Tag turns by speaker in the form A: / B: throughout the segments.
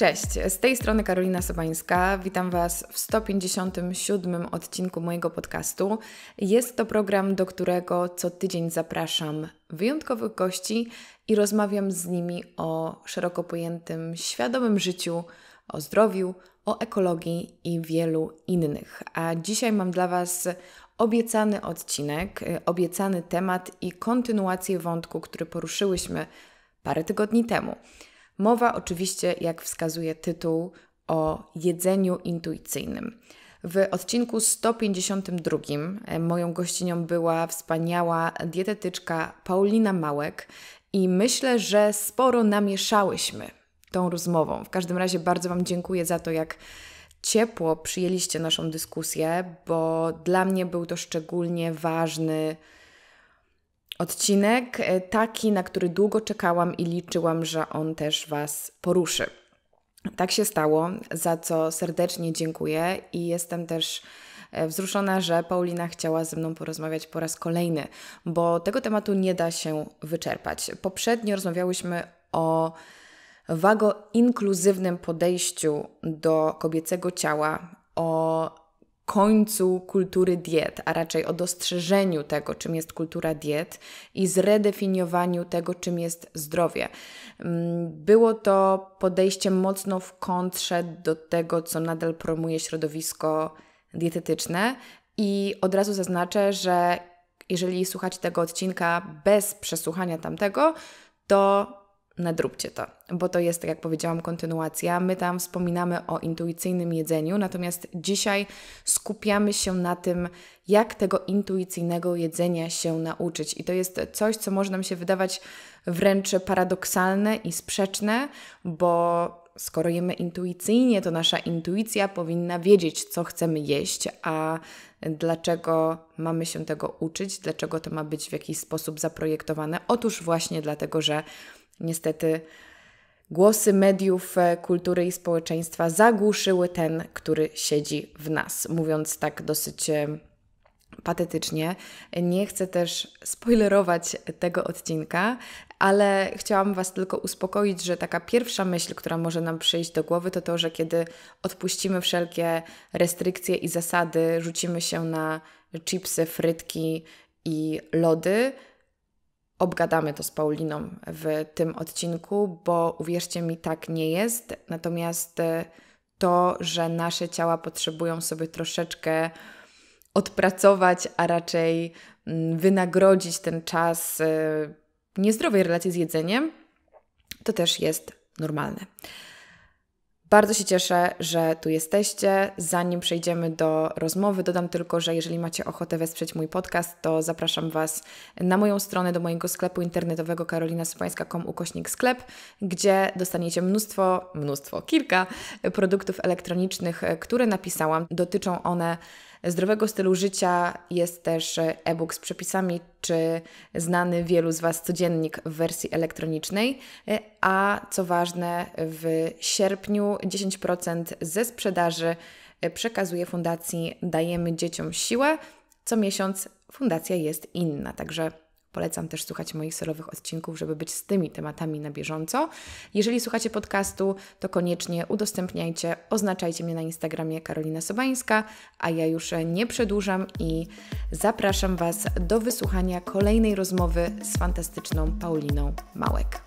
A: Cześć, z tej strony Karolina Sobańska. Witam Was w 157 odcinku mojego podcastu. Jest to program, do którego co tydzień zapraszam wyjątkowych gości i rozmawiam z nimi o szeroko pojętym, świadomym życiu, o zdrowiu, o ekologii i wielu innych. A dzisiaj mam dla Was obiecany odcinek, obiecany temat i kontynuację wątku, który poruszyłyśmy parę tygodni temu. Mowa oczywiście, jak wskazuje tytuł, o jedzeniu intuicyjnym. W odcinku 152 e, moją gościnią była wspaniała dietetyczka Paulina Małek i myślę, że sporo namieszałyśmy tą rozmową. W każdym razie bardzo Wam dziękuję za to, jak ciepło przyjęliście naszą dyskusję, bo dla mnie był to szczególnie ważny Odcinek e, taki, na który długo czekałam i liczyłam, że on też Was poruszy. Tak się stało, za co serdecznie dziękuję i jestem też e, wzruszona, że Paulina chciała ze mną porozmawiać po raz kolejny, bo tego tematu nie da się wyczerpać. Poprzednio rozmawiałyśmy o wago inkluzywnym podejściu do kobiecego ciała, o końcu kultury diet, a raczej o dostrzeżeniu tego, czym jest kultura diet i zredefiniowaniu tego, czym jest zdrowie. Mm, było to podejście mocno w kontrze do tego, co nadal promuje środowisko dietetyczne. I od razu zaznaczę, że jeżeli słuchacie tego odcinka bez przesłuchania tamtego, to nadróbcie to, bo to jest, tak jak powiedziałam, kontynuacja. My tam wspominamy o intuicyjnym jedzeniu, natomiast dzisiaj skupiamy się na tym, jak tego intuicyjnego jedzenia się nauczyć. I to jest coś, co może nam się wydawać wręcz paradoksalne i sprzeczne, bo skoro jemy intuicyjnie, to nasza intuicja powinna wiedzieć, co chcemy jeść, a dlaczego mamy się tego uczyć, dlaczego to ma być w jakiś sposób zaprojektowane. Otóż właśnie dlatego, że Niestety głosy mediów, e, kultury i społeczeństwa zagłuszyły ten, który siedzi w nas. Mówiąc tak dosyć e, patetycznie. Nie chcę też spoilerować tego odcinka, ale chciałam Was tylko uspokoić, że taka pierwsza myśl, która może nam przyjść do głowy, to to, że kiedy odpuścimy wszelkie restrykcje i zasady, rzucimy się na chipsy, frytki i lody, obgadamy to z Pauliną w tym odcinku, bo uwierzcie mi, tak nie jest. Natomiast e, to, że nasze ciała potrzebują sobie troszeczkę odpracować, a raczej mm, wynagrodzić ten czas e, niezdrowej relacji z jedzeniem, to też jest normalne. Bardzo się cieszę, że tu jesteście. Zanim przejdziemy do rozmowy, dodam tylko, że jeżeli macie ochotę wesprzeć mój podcast, to zapraszam Was na moją stronę do mojego sklepu internetowego karolinasypańska.com ukośnik sklep, gdzie dostaniecie mnóstwo, mnóstwo, kilka produktów elektronicznych, które napisałam. Dotyczą one zdrowego stylu życia jest też e, e-book z przepisami, czy znany wielu z Was codziennik w wersji elektronicznej, e, a co ważne, w sierpniu 10% ze sprzedaży e, przekazuje Fundacji Dajemy Dzieciom Siłę. Co miesiąc fundacja jest inna, także Polecam też słuchać moich solowych odcinków, żeby być z tymi tematami na bieżąco. Jeżeli słuchacie podcastu, to koniecznie udostępniajcie, oznaczajcie mnie na Instagramie Karolina Sobańska, a ja już nie przedłużam i zapraszam Was do wysłuchania kolejnej rozmowy z fantastyczną Pauliną Małek.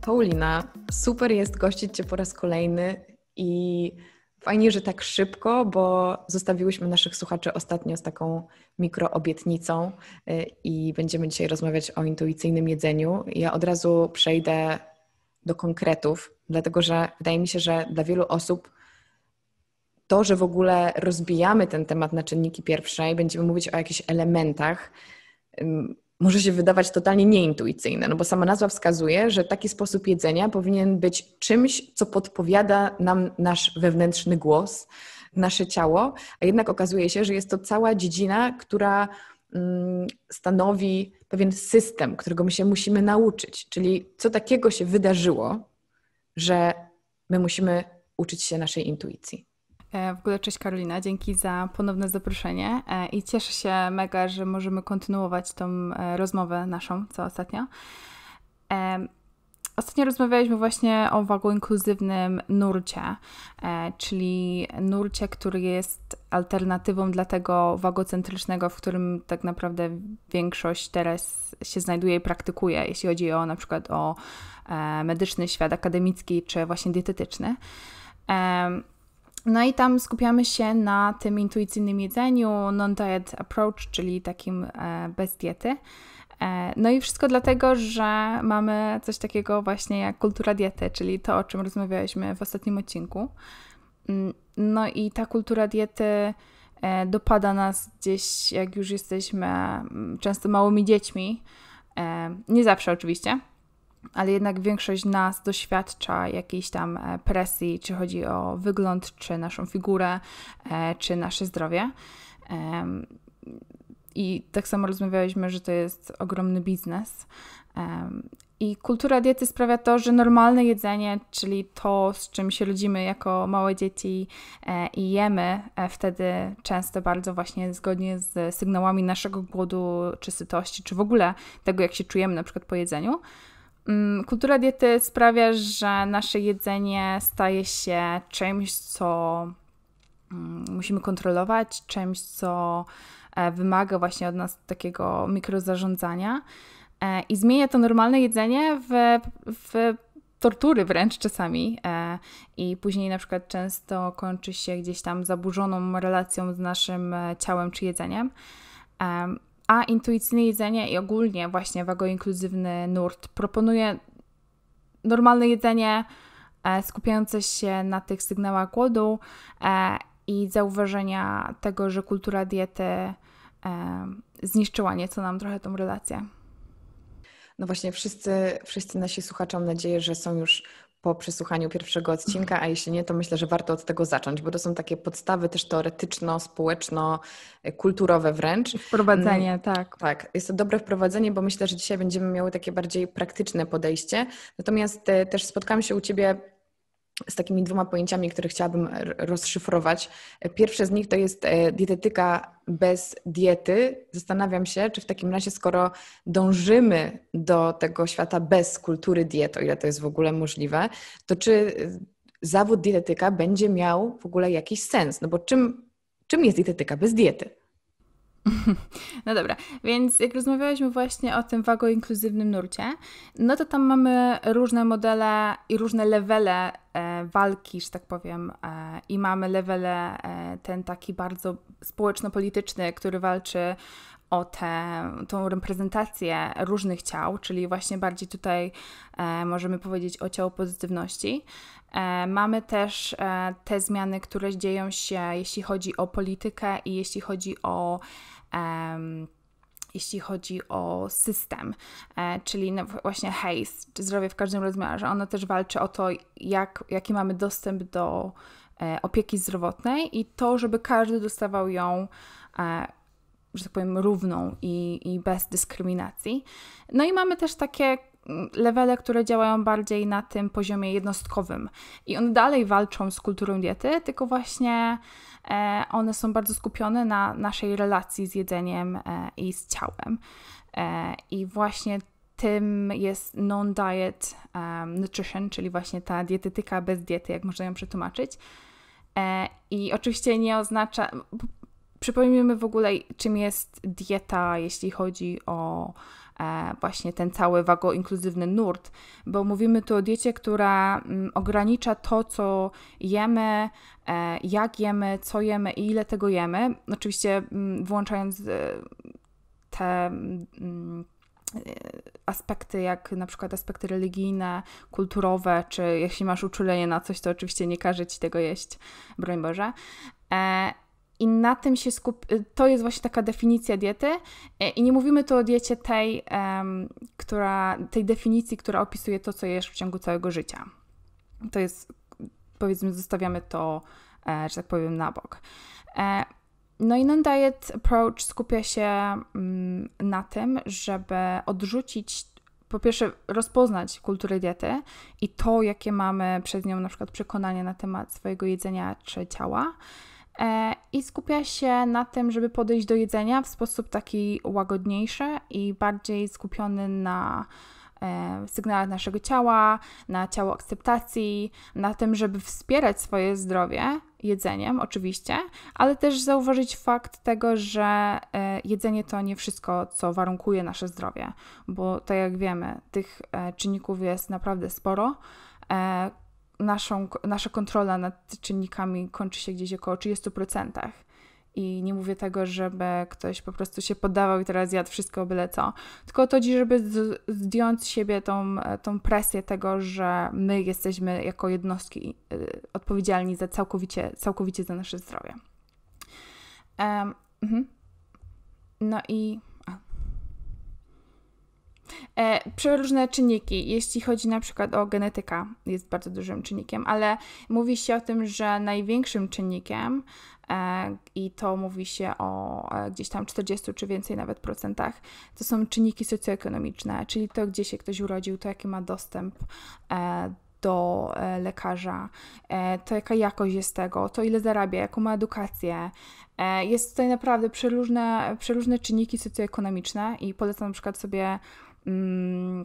A: Paulina, super jest gościć Cię po raz kolejny i Fajnie, że tak szybko, bo zostawiłyśmy naszych słuchaczy ostatnio z taką mikroobietnicą y, i będziemy dzisiaj rozmawiać o intuicyjnym jedzeniu. Ja od razu przejdę do konkretów, dlatego że wydaje mi się, że dla wielu osób to, że w ogóle rozbijamy ten temat na czynniki pierwsze i będziemy mówić o jakichś elementach, może się wydawać totalnie nieintuicyjne, no bo sama nazwa wskazuje, że taki sposób jedzenia powinien być czymś, co podpowiada nam nasz wewnętrzny głos, nasze ciało, a jednak okazuje się, że jest to cała dziedzina, która mm, stanowi pewien system, którego my się musimy nauczyć. Czyli co takiego się wydarzyło, że my musimy uczyć się naszej intuicji.
B: E, w ogóle cześć Karolina, dzięki za ponowne zaproszenie e, i cieszę się mega, że możemy kontynuować tą e, rozmowę naszą, co ostatnio. Ostatnio rozmawialiśmy właśnie o wagu inkluzywnym nurcie, czyli nurcie, który jest alternatywą dla tego wagocentrycznego, w którym tak naprawdę większość teraz się znajduje i praktykuje, jeśli chodzi o na przykład o medyczny świat akademicki czy właśnie dietetyczny. No i tam skupiamy się na tym intuicyjnym jedzeniu, non-diet approach, czyli takim e, bez diety. E, no i wszystko dlatego, że mamy coś takiego właśnie jak kultura diety, czyli to, o czym rozmawialiśmy w ostatnim odcinku. Mm, no i ta kultura diety e, dopada nas gdzieś, jak już jesteśmy mm, często małymi dziećmi. Nie zawsze oczywiście, ale jednak większość nas doświadcza jakiejś tam e, presji, czy chodzi o wygląd, czy naszą figurę, e, czy nasze zdrowie. I tak samo rozmawialiśmy, że to jest ogromny biznes. I kultura diety sprawia to, że normalne jedzenie, czyli to, z czym się rodzimy jako małe dzieci e, i jemy, wtedy często bardzo właśnie zgodnie z sygnałami naszego głodu, czy sytości, czy w ogóle tego, jak się czujemy na przykład po jedzeniu, Mm, kultura diety sprawia, że nasze jedzenie staje się czymś, co mm, musimy kontrolować, czymś, co e, wymaga właśnie od nas takiego mikrozarządzania e, i zmienia to normalne jedzenie w, w tortury wręcz czasami e, i później na przykład często kończy się gdzieś tam zaburzoną relacją z naszym ciałem czy jedzeniem. A intuicyjne jedzenie i ogólnie właśnie wagoinkluzywny nurt proponuje normalne jedzenie e, skupiające się na tych sygnałach głodu e, i zauważenia tego, że kultura diety e, zniszczyła nieco nam trochę tą relację.
A: No właśnie, wszyscy, wszyscy nasi słuchacze, mam nadzieję, że są już po przesłuchaniu pierwszego odcinka, a jeśli nie, to myślę, że warto od tego zacząć, bo to są takie podstawy też teoretyczno-społeczno-kulturowe e, wręcz. Wprowadzenie, mm, tak. Tak, jest to dobre wprowadzenie, bo myślę, że dzisiaj będziemy miały takie bardziej praktyczne podejście. Natomiast e, też spotkałam się u Ciebie z takimi dwoma pojęciami, które chciałabym rozszyfrować. Pierwsze z nich to jest e, dietetyka bez diety. Zastanawiam się, czy w takim razie, skoro dążymy do tego świata bez kultury diet, o ile to jest w ogóle możliwe, to czy e, zawód dietetyka będzie miał w ogóle jakiś sens? No bo czym, czym jest dietetyka bez diety?
B: No dobra, więc jak rozmawialiśmy właśnie o tym wago-inkluzywnym nurcie, no to tam mamy różne modele i różne levele e, walki, że tak powiem, e, i mamy levele e, ten taki bardzo społeczno-polityczny, który walczy o tę tą reprezentację różnych ciał, czyli właśnie bardziej tutaj e, możemy powiedzieć o ciało pozytywności. E, mamy też e, te zmiany, które dzieją się, jeśli chodzi o politykę i jeśli chodzi o jeśli chodzi o system, e, czyli no właśnie hejs, zdrowie w każdym rozmiarze. Ono też walczy o to, jak, jaki mamy dostęp do e, opieki zdrowotnej i to, żeby każdy dostawał ją, e, że tak powiem, równą i, i bez dyskryminacji. No i mamy też takie mm, levele, które działają bardziej na tym poziomie jednostkowym i one dalej walczą z kulturą diety, tylko właśnie E, one są bardzo skupione na naszej relacji z jedzeniem e, i z ciałem. E, I właśnie tym jest non-diet nutrition, czyli właśnie ta dietetyka bez diety, jak można ją przetłumaczyć. I oczywiście nie oznacza. Przypomnijmy w ogóle, czym jest dieta, jeśli chodzi o E, właśnie ten cały wago-inkluzywny nurt, bo mówimy tu o diecie, która mm, ogranicza to, co jemy, e, jak jemy, co jemy i ile tego jemy. Oczywiście mm, włączając e, te mm, aspekty, jak na przykład aspekty religijne, kulturowe, czy jeśli masz uczulenie na coś, to oczywiście nie każe ci tego jeść, broń Boże. I na tym się skup... Y, to jest właśnie taka definicja diety. E, I nie mówimy tu o diecie tej, um, która, tej definicji, która opisuje to, co jesz w ciągu całego życia. To jest, powiedzmy, zostawiamy to, e, że tak powiem, na bok. E, no i non-diet approach skupia się mm, na tym, żeby odrzucić po pierwsze rozpoznać kulturę diety i to, jakie mamy przez nią na przykład przekonanie na temat swojego jedzenia czy ciała, E, i skupia się na tym, żeby podejść do jedzenia w sposób taki łagodniejszy i bardziej skupiony na e, sygnałach naszego ciała, na ciało akceptacji, na tym, żeby wspierać swoje zdrowie jedzeniem, oczywiście, ale też zauważyć fakt tego, że e, jedzenie to nie wszystko, co warunkuje nasze zdrowie, bo tak jak wiemy, tych czynników jest naprawdę sporo naszą, nasza kontrola nad czynnikami kończy się gdzieś około 30%. I nie mówię tego, żeby ktoś po prostu się poddawał i teraz jadł wszystko byle co. Tylko to chodzi, żeby zdjąć z siebie tą, tą presję tego, że my jesteśmy jako jednostki y, odpowiedzialni za całkowicie, całkowicie za nasze zdrowie. Um, mhm. No i E, przeróżne czynniki, jeśli chodzi na przykład o genetyka, jest bardzo dużym czynnikiem, ale mówi się o tym, że największym czynnikiem e, i to mówi się o e, gdzieś tam 40 czy więcej nawet procentach, to są czynniki socjoekonomiczne, czyli to, gdzie się ktoś urodził, to jaki ma dostęp e, do e, lekarza, e, to jaka jakość jest tego, to ile zarabia, jaką ma edukację. E, jest tutaj naprawdę przeróżne, przeróżne czynniki socjoekonomiczne i polecam na przykład sobie Mm,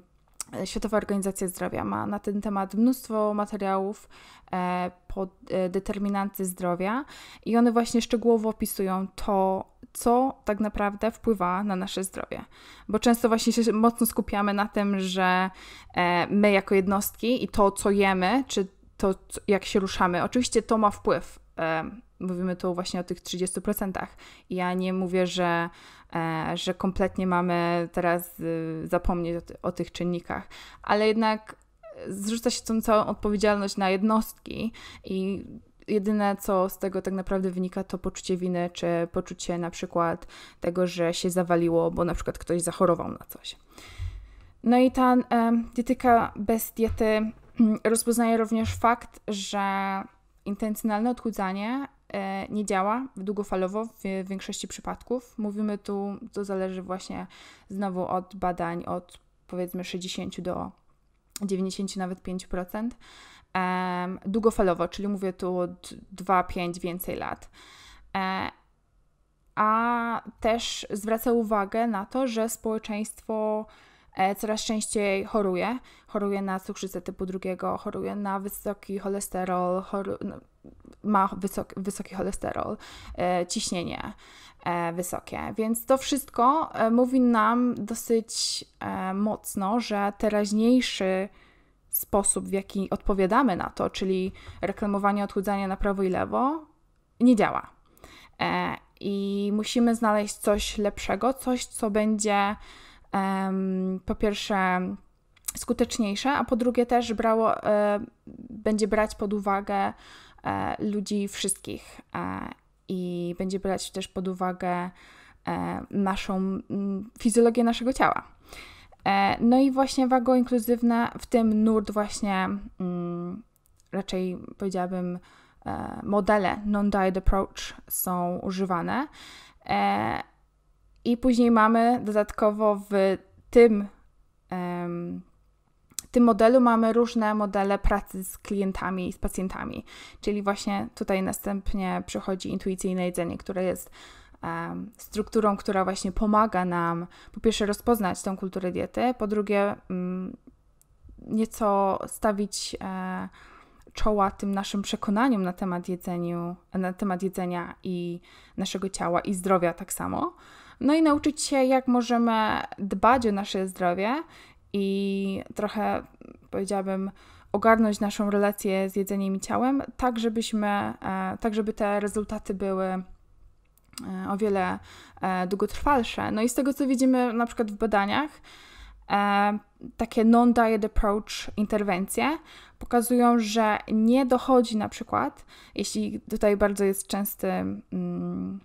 B: Światowa Organizacja Zdrowia ma na ten temat mnóstwo materiałów e, pod e, determinanty zdrowia i one właśnie szczegółowo opisują to, co tak naprawdę wpływa na nasze zdrowie. Bo często właśnie się mocno skupiamy na tym, że e, my jako jednostki i to, co jemy, czy to, jak się ruszamy, oczywiście to ma wpływ e, mówimy tu właśnie o tych 30%. Ja nie mówię, że, e, że kompletnie mamy teraz y, zapomnieć o, o tych czynnikach, ale jednak zrzuca się tą całą odpowiedzialność na jednostki i jedyne, co z tego tak naprawdę wynika, to poczucie winy, czy poczucie na przykład tego, że się zawaliło, bo na przykład ktoś zachorował na coś. No i ta e, dietyka bez diety mm, rozpoznaje również fakt, że intencjonalne odchudzanie E, nie działa długofalowo w większości przypadków. Mówimy tu, to zależy właśnie znowu od badań, od powiedzmy 60 do 90 nawet 5%. długofalowo, czyli mówię tu od 2-5 więcej lat. E, a też zwraca uwagę na to, że społeczeństwo e, coraz częściej choruje. Choruje na cukrzycę typu drugiego, choruje na wysoki cholesterol, choruje no, ma wysok, wysoki cholesterol, e, ciśnienie e, wysokie. Więc to wszystko e, mówi nam dosyć mocno, że teraźniejszy sposób, w jaki odpowiadamy na to, czyli reklamowanie odchudzania na prawo i lewo, nie działa. I musimy znaleźć coś lepszego, coś, co będzie po pierwsze skuteczniejsze, a po drugie też brało, będzie brać pod uwagę E, ludzi wszystkich e, i będzie brać też pod uwagę e, naszą fizjologię naszego ciała. No i właśnie wago inkluzywne, w tym nurt właśnie mm, raczej powiedziałabym modele non-diet approach są używane. I później mamy dodatkowo w tym tym modelu mamy różne modele pracy z klientami i z pacjentami, czyli właśnie tutaj następnie przychodzi intuicyjne jedzenie, które jest um, strukturą, która właśnie pomaga nam po pierwsze rozpoznać tą kulturę diety, po drugie um, nieco stawić e, czoła tym naszym przekonaniom na temat, jedzeniu, na temat jedzenia i naszego ciała i zdrowia tak samo. No i nauczyć się, jak możemy dbać o nasze zdrowie i trochę powiedziałabym ogarnąć naszą relację z jedzeniem i ciałem, tak żebyśmy, e, tak żeby te rezultaty były e, o wiele e, długotrwalsze. No i z tego co widzimy na przykład w badaniach, takie non-diet approach interwencje pokazują, że nie dochodzi na przykład, jeśli tutaj bardzo jest częsty mm,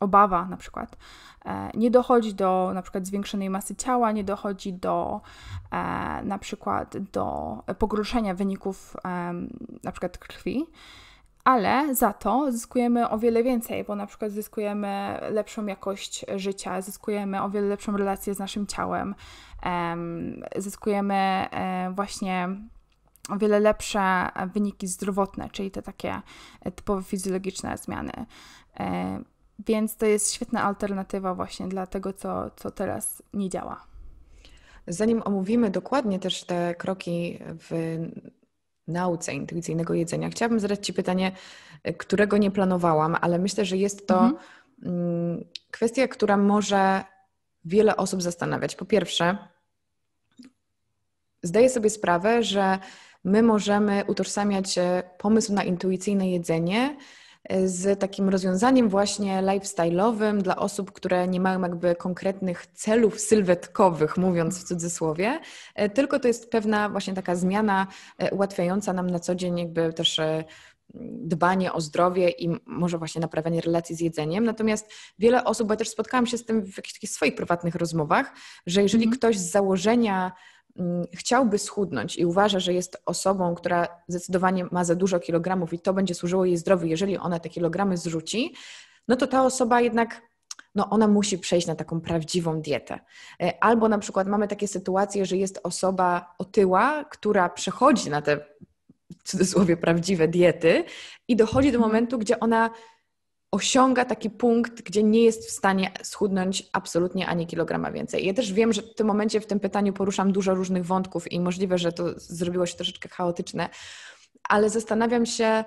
B: obawa na przykład, e, nie dochodzi do na przykład zwiększonej masy ciała, nie dochodzi do e, na przykład do pogorszenia wyników na przykład krwi, ale za to zyskujemy o wiele więcej, bo na przykład zyskujemy lepszą jakość życia, zyskujemy o wiele lepszą relację z naszym ciałem, zyskujemy e, właśnie o wiele lepsze wyniki zdrowotne, czyli te takie typowo fizjologiczne zmiany. Więc to jest świetna alternatywa właśnie dla tego, co, co teraz nie działa.
A: Zanim omówimy dokładnie też te kroki w nauce intuicyjnego jedzenia, chciałabym zadać Ci pytanie, którego nie planowałam, ale myślę, że jest to mhm. Mm, kwestia, która może wiele osób zastanawiać. Po pierwsze, zdaję sobie sprawę, że my możemy utożsamiać pomysł na intuicyjne jedzenie z takim rozwiązaniem właśnie lifestyle'owym dla osób, które nie mają jakby konkretnych celów sylwetkowych, mówiąc w cudzysłowie, e, tylko to jest pewna właśnie taka zmiana e, ułatwiająca nam na co dzień jakby też e, dbanie o zdrowie i może właśnie naprawianie relacji z jedzeniem. Natomiast wiele osób, bo ja też spotkałam się z tym w jakichś takich swoich prywatnych rozmowach, że jeżeli mm. ktoś z założenia Mm, chciałby schudnąć i uważa, że jest osobą, która zdecydowanie ma za dużo kilogramów i to będzie służyło jej zdrowiu, jeżeli ona te kilogramy zrzuci, no to ta osoba jednak no ona musi przejść na taką prawdziwą dietę. E, albo na przykład mamy takie sytuacje, że jest osoba otyła, która przechodzi na te w cudzysłowie prawdziwe diety i dochodzi do mhm. momentu, gdzie ona osiąga taki punkt, gdzie nie jest w stanie schudnąć absolutnie ani kilograma więcej. Ja też wiem, że w tym momencie w tym pytaniu poruszam dużo różnych wątków i możliwe, że to zrobiło się troszeczkę chaotyczne, ale zastanawiam się,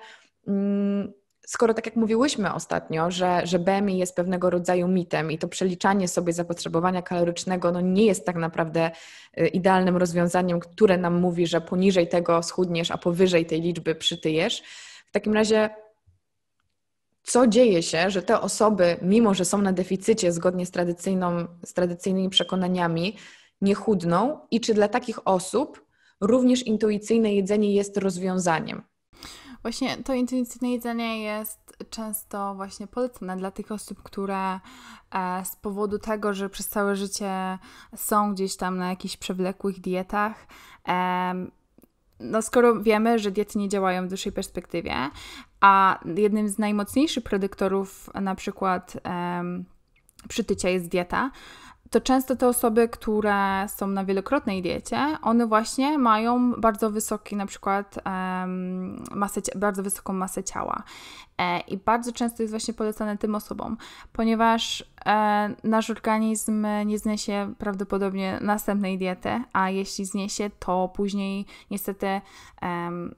A: mm, skoro tak jak mówiłyśmy ostatnio, że, że BMI jest pewnego rodzaju mitem i to przeliczanie sobie zapotrzebowania kalorycznego no nie jest tak naprawdę y, idealnym rozwiązaniem, które nam mówi, że poniżej tego schudniesz, a powyżej tej liczby przytyjesz. W takim razie co dzieje się, że te osoby, mimo że są na deficycie zgodnie z, tradycyjną, z tradycyjnymi przekonaniami, nie chudną i czy dla takich osób również intuicyjne jedzenie jest rozwiązaniem? Właśnie
B: to intuicyjne jedzenie jest często właśnie polecane dla tych osób, które e, z powodu tego, że przez całe życie są gdzieś tam na jakichś przewlekłych dietach, no skoro wiemy, że diety nie działają w dłuższej perspektywie, a jednym z najmocniejszych predyktorów na przykład um, przytycia jest dieta, to często te osoby, które są na wielokrotnej diecie, one właśnie mają bardzo wysoki na przykład um, masę, bardzo wysoką masę ciała. E, I bardzo często jest właśnie polecane tym osobom, ponieważ e, nasz organizm nie zniesie prawdopodobnie następnej diety, a jeśli zniesie, to później niestety um,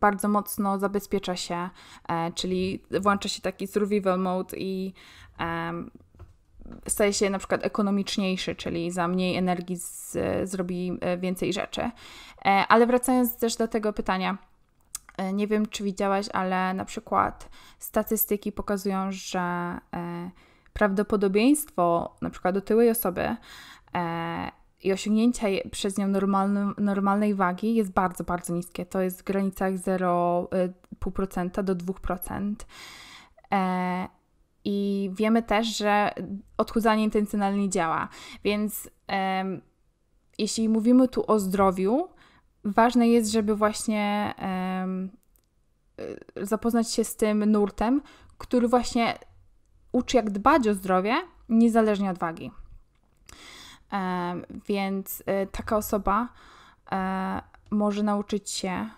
B: bardzo mocno zabezpiecza się, e, czyli włącza się taki survival mode i um, staje się na przykład ekonomiczniejszy, czyli za mniej energii z, zrobi e, więcej rzeczy. E, ale wracając też do tego pytania, e, nie wiem czy widziałaś, ale na przykład statystyki pokazują, że prawdopodobieństwo na przykład otyłej osoby i osiągnięcia przez nią normalny, normalnej wagi jest bardzo, bardzo niskie. To jest w granicach 0,5% do 2%. I wiemy też, że odchudzanie intencjonalnie działa. Więc um, jeśli mówimy tu o zdrowiu, ważne jest, żeby właśnie um, zapoznać się z tym nurtem, który właśnie uczy, jak dbać o zdrowie, niezależnie od wagi. Um, więc y, taka osoba y, może nauczyć się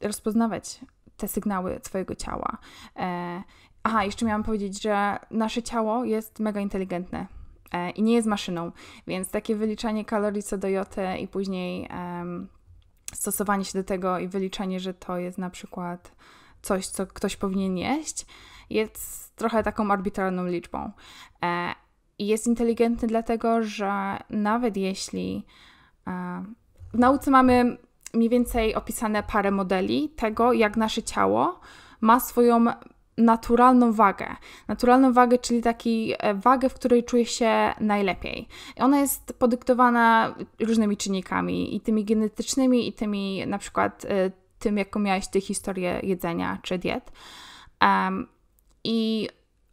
B: rozpoznawać te sygnały Twojego ciała. E, aha, jeszcze miałam powiedzieć, że nasze ciało jest mega inteligentne e, i nie jest maszyną, więc takie wyliczanie kalorii co do joty i później e, stosowanie się do tego i wyliczanie, że to jest na przykład coś, co ktoś powinien jeść, jest trochę taką arbitralną liczbą. E, I jest inteligentny dlatego, że nawet jeśli e, w nauce mamy mniej więcej opisane parę modeli tego, jak nasze ciało ma swoją naturalną wagę. Naturalną wagę, czyli taką e, wagę, w której czuje się najlepiej. i Ona jest podyktowana różnymi czynnikami i tymi genetycznymi, i tymi na przykład e, tym, jaką miałeś ty historię jedzenia czy diet. Um, I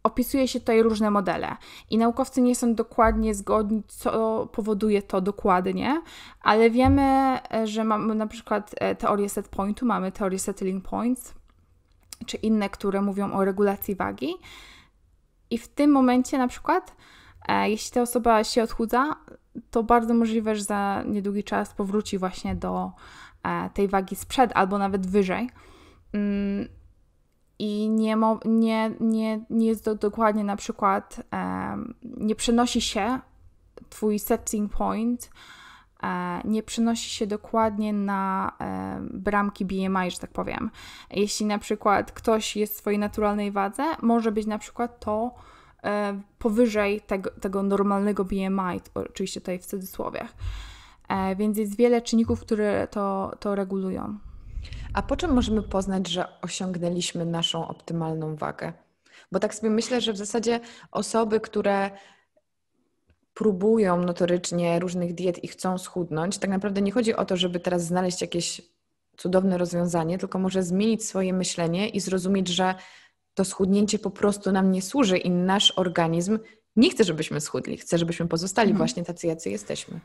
B: opisuje się tutaj różne modele i naukowcy nie są dokładnie zgodni, co powoduje to dokładnie, ale wiemy, e, że mamy na przykład e, teorię set pointu, mamy teorię settling points, czy inne, które mówią o regulacji wagi. I w tym momencie na przykład, e, jeśli ta osoba się odchudza, to bardzo możliwe, że za niedługi czas powróci właśnie do tej wagi sprzed albo nawet wyżej. Mm, i nie, nie, nie, nie jest do, dokładnie na przykład, um, nie przenosi się Twój setting point, e, nie przenosi się dokładnie na bramki BMI, że tak powiem. Jeśli na przykład ktoś jest w swojej naturalnej wadze, może być na przykład to e, powyżej tego, tego normalnego BMI, oczywiście tutaj w cudzysłowie.
A: E, więc jest wiele czynników, które to, to regulują. A po czym możemy poznać, że osiągnęliśmy naszą optymalną wagę? Bo tak sobie myślę, że w zasadzie osoby, które próbują notorycznie różnych diet i chcą schudnąć, tak naprawdę nie chodzi o to, żeby teraz znaleźć jakieś cudowne rozwiązanie, tylko może zmienić swoje myślenie i zrozumieć, że to schudnięcie po prostu nam nie służy i nasz organizm nie chce, żebyśmy schudli, chce, żebyśmy pozostali mhm. właśnie tacy, jacy jesteśmy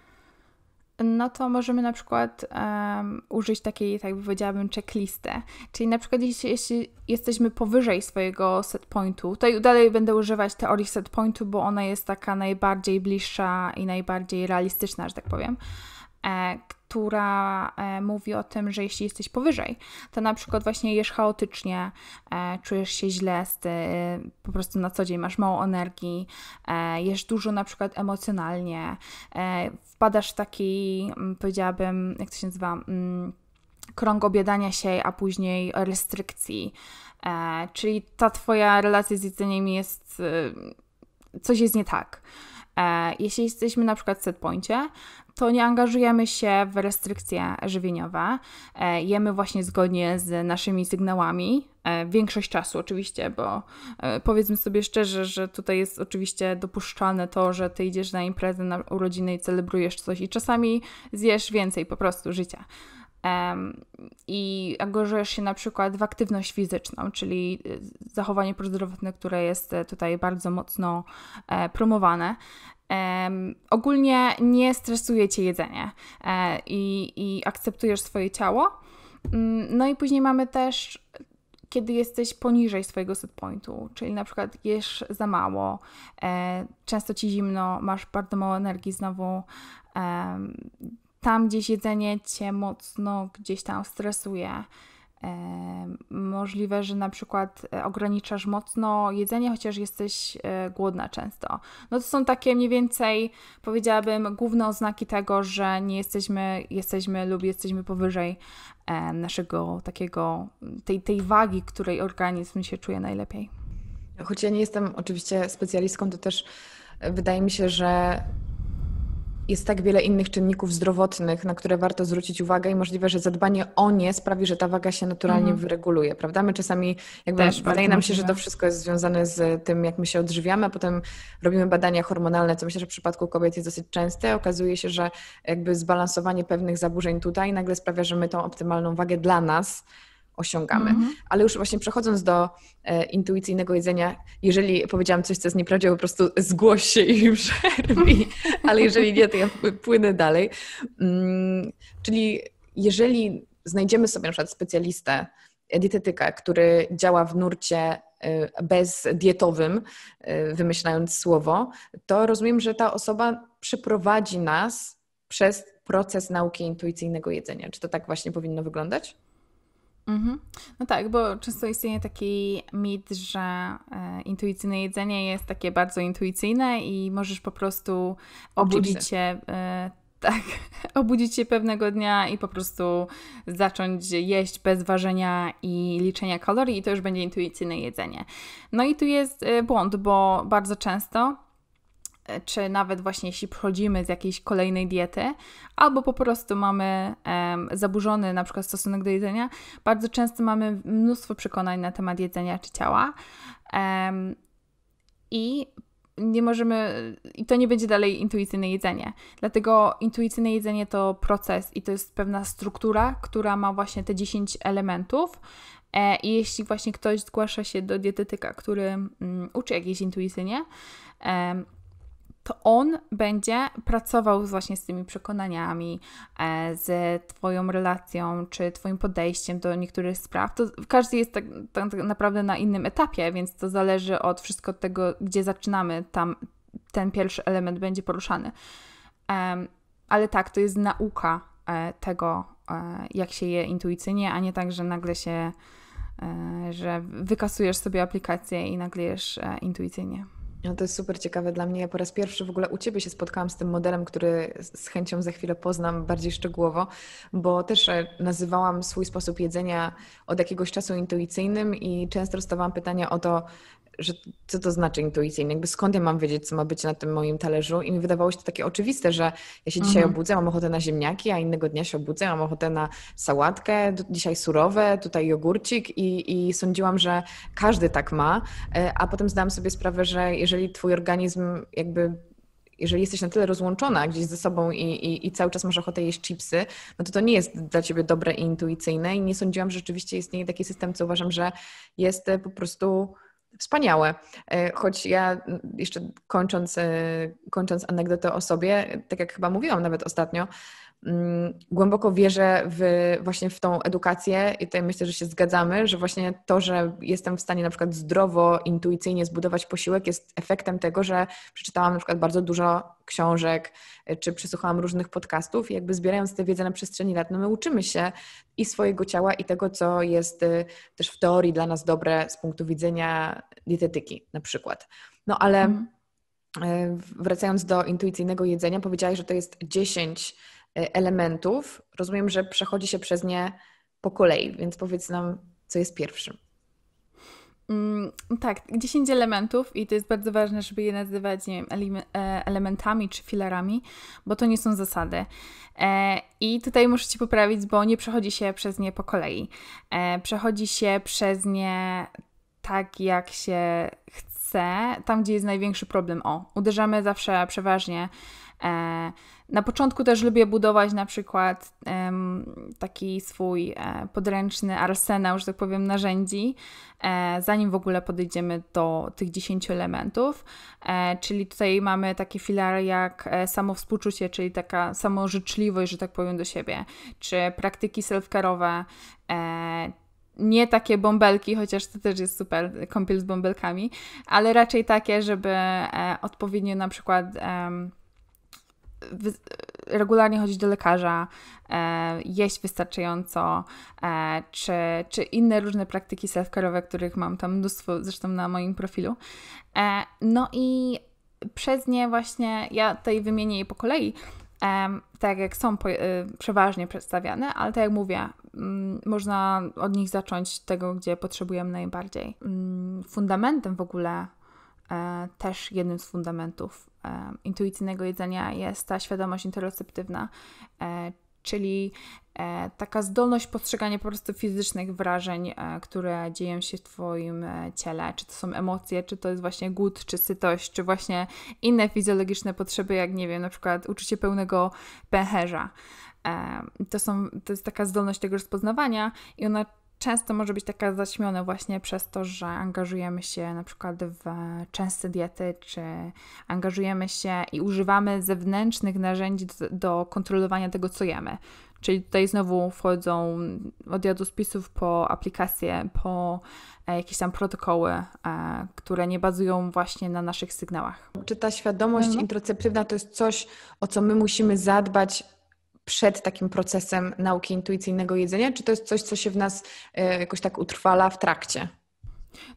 B: no to możemy na przykład um, użyć takiej, tak by powiedziałabym, checklisty. Czyli na przykład jeśli, jeśli, jesteśmy powyżej swojego set pointu, tutaj dalej będę używać teorii set pointu, bo ona jest taka najbardziej bliższa i najbardziej realistyczna, że tak powiem. E, która e, mówi o tym, że jeśli jesteś powyżej, to na przykład właśnie jesz chaotycznie, e, czujesz się źle, po prostu na co dzień masz mało energii, jesz dużo na przykład emocjonalnie, wpadasz w taki, mm, powiedziałabym, jak to się nazywa, mm, krąg obiadania się, a później restrykcji. Czyli ta Twoja relacja z jedzeniem jest, coś jest nie tak. Jeśli jesteśmy na przykład w setpoincie, to nie angażujemy się w restrykcje żywieniowe. E, jemy właśnie zgodnie z naszymi sygnałami. E, większość czasu oczywiście, bo e, powiedzmy sobie szczerze, że tutaj jest oczywiście dopuszczalne to, że ty idziesz na imprezę, na urodziny i celebrujesz coś i czasami zjesz więcej po prostu życia. I angażujesz się na przykład w aktywność fizyczną, czyli zachowanie prozdrowotne, które jest tutaj bardzo mocno promowane Um, ogólnie nie stresuje cię jedzenie e, i, i akceptujesz swoje ciało. Um, no i później mamy też, kiedy jesteś poniżej swojego set pointu, czyli na przykład jesz za mało, e, często ci zimno, masz bardzo mało energii znowu. E, tam gdzieś jedzenie cię mocno gdzieś tam stresuje. Możliwe, że na przykład e, ograniczasz mocno jedzenie, chociaż jesteś e, głodna często. No to są takie mniej więcej, powiedziałabym, główne oznaki tego, że nie jesteśmy, jesteśmy lub jesteśmy powyżej naszego takiego,
A: tej, tej wagi, której organizm się czuje najlepiej. Choć ja nie jestem oczywiście specjalistką, to też e, wydaje mi się, że jest tak wiele innych czynników zdrowotnych, na które warto zwrócić uwagę i możliwe, że zadbanie o nie sprawi, że ta waga się naturalnie mm. wyreguluje, prawda? My czasami jakby Też wydaje nam się, że to wszystko jest związane z tym, jak my się odżywiamy, a potem robimy badania hormonalne, co myślę, że w przypadku kobiet jest dosyć częste. Okazuje się, że jakby zbalansowanie pewnych zaburzeń tutaj nagle sprawia, że my tą optymalną wagę dla nas osiągamy. Mhm. Ale już właśnie przechodząc do e, intuicyjnego jedzenia, jeżeli powiedziałam coś, co jest nieprawdziwe, po prostu zgłoś się i przerwij, ale jeżeli nie, to ja płynę dalej. Mm, czyli jeżeli znajdziemy sobie na przykład specjalistę, e, dietetyka, który działa w nurcie e, bezdietowym, e, wymyślając słowo, to rozumiem, że ta osoba przeprowadzi nas przez proces nauki intuicyjnego jedzenia. Czy to tak właśnie powinno wyglądać?
B: Mhm. No tak, bo często istnieje taki mit, że e, intuicyjne jedzenie jest takie bardzo intuicyjne i możesz po prostu obudzić się. E, tak, obudzić się pewnego dnia i po prostu zacząć jeść bez ważenia i liczenia kalorii, i to już będzie intuicyjne jedzenie. No i tu jest e, błąd, bo bardzo często E, czy nawet właśnie jeśli przechodzimy z jakiejś kolejnej diety, albo po prostu mamy um, zaburzony na przykład stosunek do jedzenia, bardzo często mamy mnóstwo przekonań na temat jedzenia czy ciała. Um, I nie możemy, i to nie będzie dalej intuicyjne jedzenie. Dlatego intuicyjne jedzenie to proces i to jest pewna struktura, która ma właśnie te 10 elementów. E, I jeśli właśnie ktoś zgłasza się do dietetyka, który mm, uczy jakiejś intuicyjnie, to on będzie pracował właśnie z tymi przekonaniami, e, z Twoją relacją czy Twoim podejściem do niektórych spraw. To każdy jest tak, tak, tak naprawdę na innym etapie, więc to zależy od wszystko od tego, gdzie zaczynamy, tam ten pierwszy element będzie poruszany. Ale tak, to jest nauka e, tego, e, jak się je intuicyjnie, a nie tak, że nagle
A: się, że wykasujesz sobie aplikację i nagle jesz intuicyjnie. No to jest super ciekawe dla mnie. Ja po raz pierwszy w ogóle u Ciebie się spotkałam z tym modelem, który z chęcią za chwilę poznam bardziej szczegółowo, bo też e, nazywałam swój sposób jedzenia od jakiegoś czasu intuicyjnym i często dostawałam pytania o to, że co to znaczy intuicyjnie, jakby skąd ja mam wiedzieć, co ma być na tym moim talerzu i mi wydawało się to takie oczywiste, że ja się dzisiaj mhm. obudzę, mam ochotę na ziemniaki, a innego dnia się obudzę, mam ochotę na sałatkę, dzisiaj surowe, tutaj jogurcik i, i sądziłam, że każdy tak ma, e, a potem zdałam sobie sprawę, że jeżeli twój organizm jakby jeżeli jesteś na tyle rozłączona gdzieś ze sobą i, i, i, cały czas masz ochotę jeść chipsy, no to to nie jest dla ciebie dobre i intuicyjne. I nie sądziłam, że rzeczywiście istnieje taki system, co uważam, że jest e, po prostu Wspaniałe. E, choć ja jeszcze kończąc, e, kończąc anegdotę o sobie, tak jak chyba mówiłam nawet ostatnio, Mm, głęboko wierzę w, właśnie w tą edukację i tutaj myślę, że się zgadzamy, że właśnie to, że jestem w stanie na przykład zdrowo, intuicyjnie zbudować posiłek jest efektem tego, że przeczytałam na przykład bardzo dużo książek, y, czy przesłuchałam różnych podcastów i jakby zbierając tę wiedzę na przestrzeni lat, no my uczymy się i swojego ciała i tego, co jest y, też w teorii dla nas dobre z punktu widzenia dietetyki na przykład. No ale... Mm. Wracając do intuicyjnego jedzenia, powiedziałaś, że to jest 10 E, elementów, rozumiem, że przechodzi się przez nie po kolei, więc powiedz nam, co jest pierwszym.
B: Mm, tak, 10 elementów i to jest bardzo ważne, żeby je nazywać nie wiem, e, elementami czy filarami, bo to nie są zasady. E, I tutaj muszę Ci poprawić, bo nie przechodzi się przez nie po kolei. przechodzi się przez nie tak, jak się chce, tam, gdzie jest największy problem. O, uderzamy zawsze przeważnie. Na początku też lubię budować na przykład taki swój e, podręczny arsenał, że tak powiem, narzędzi, e, zanim w ogóle podejdziemy do tych 10 elementów. E, czyli tutaj mamy takie filary jak samo współczucie, czyli taka samożyczliwość, że tak powiem, do siebie, czy praktyki self-care'owe, nie takie bąbelki, chociaż to też jest super, kąpiel z bąbelkami, ale raczej takie, żeby odpowiednio na przykład regularnie chodzić do lekarza, e, jeść wystarczająco, e, czy, czy inne różne praktyki self-care'owe, których mam tam mnóstwo, zresztą na moim profilu. E, no i przez nie właśnie, ja tutaj wymienię je po kolei, tak jak są przeważnie przedstawiane, ale tak jak mówię, mm, można od nich zacząć tego, gdzie potrzebujemy najbardziej. Mm, fundamentem w ogóle E, też jednym z fundamentów e, intuicyjnego jedzenia jest ta świadomość interoceptywna, e, czyli taka zdolność postrzegania po prostu fizycznych wrażeń, które dzieją się w Twoim ciele, czy to są emocje, czy to jest właśnie głód, czy sytość, czy właśnie inne fizjologiczne potrzeby, jak nie wiem, na przykład uczucie pełnego pęcherza. To, są, to jest taka zdolność tego rozpoznawania i ona często może być taka zaćmiona właśnie przez to, że angażujemy się na przykład w częste diety, czy angażujemy się i używamy zewnętrznych narzędzi do, kontrolowania tego, co jemy. Czyli tutaj znowu wchodzą od spisów po aplikacje, po e, jakieś tam protokoły, e, które nie bazują właśnie
A: na naszych sygnałach. Czy ta świadomość mhm. introceptywna to jest coś, o co my musimy zadbać przed takim procesem nauki intuicyjnego jedzenia, czy to jest coś, co się w nas e, jakoś tak utrwala w trakcie?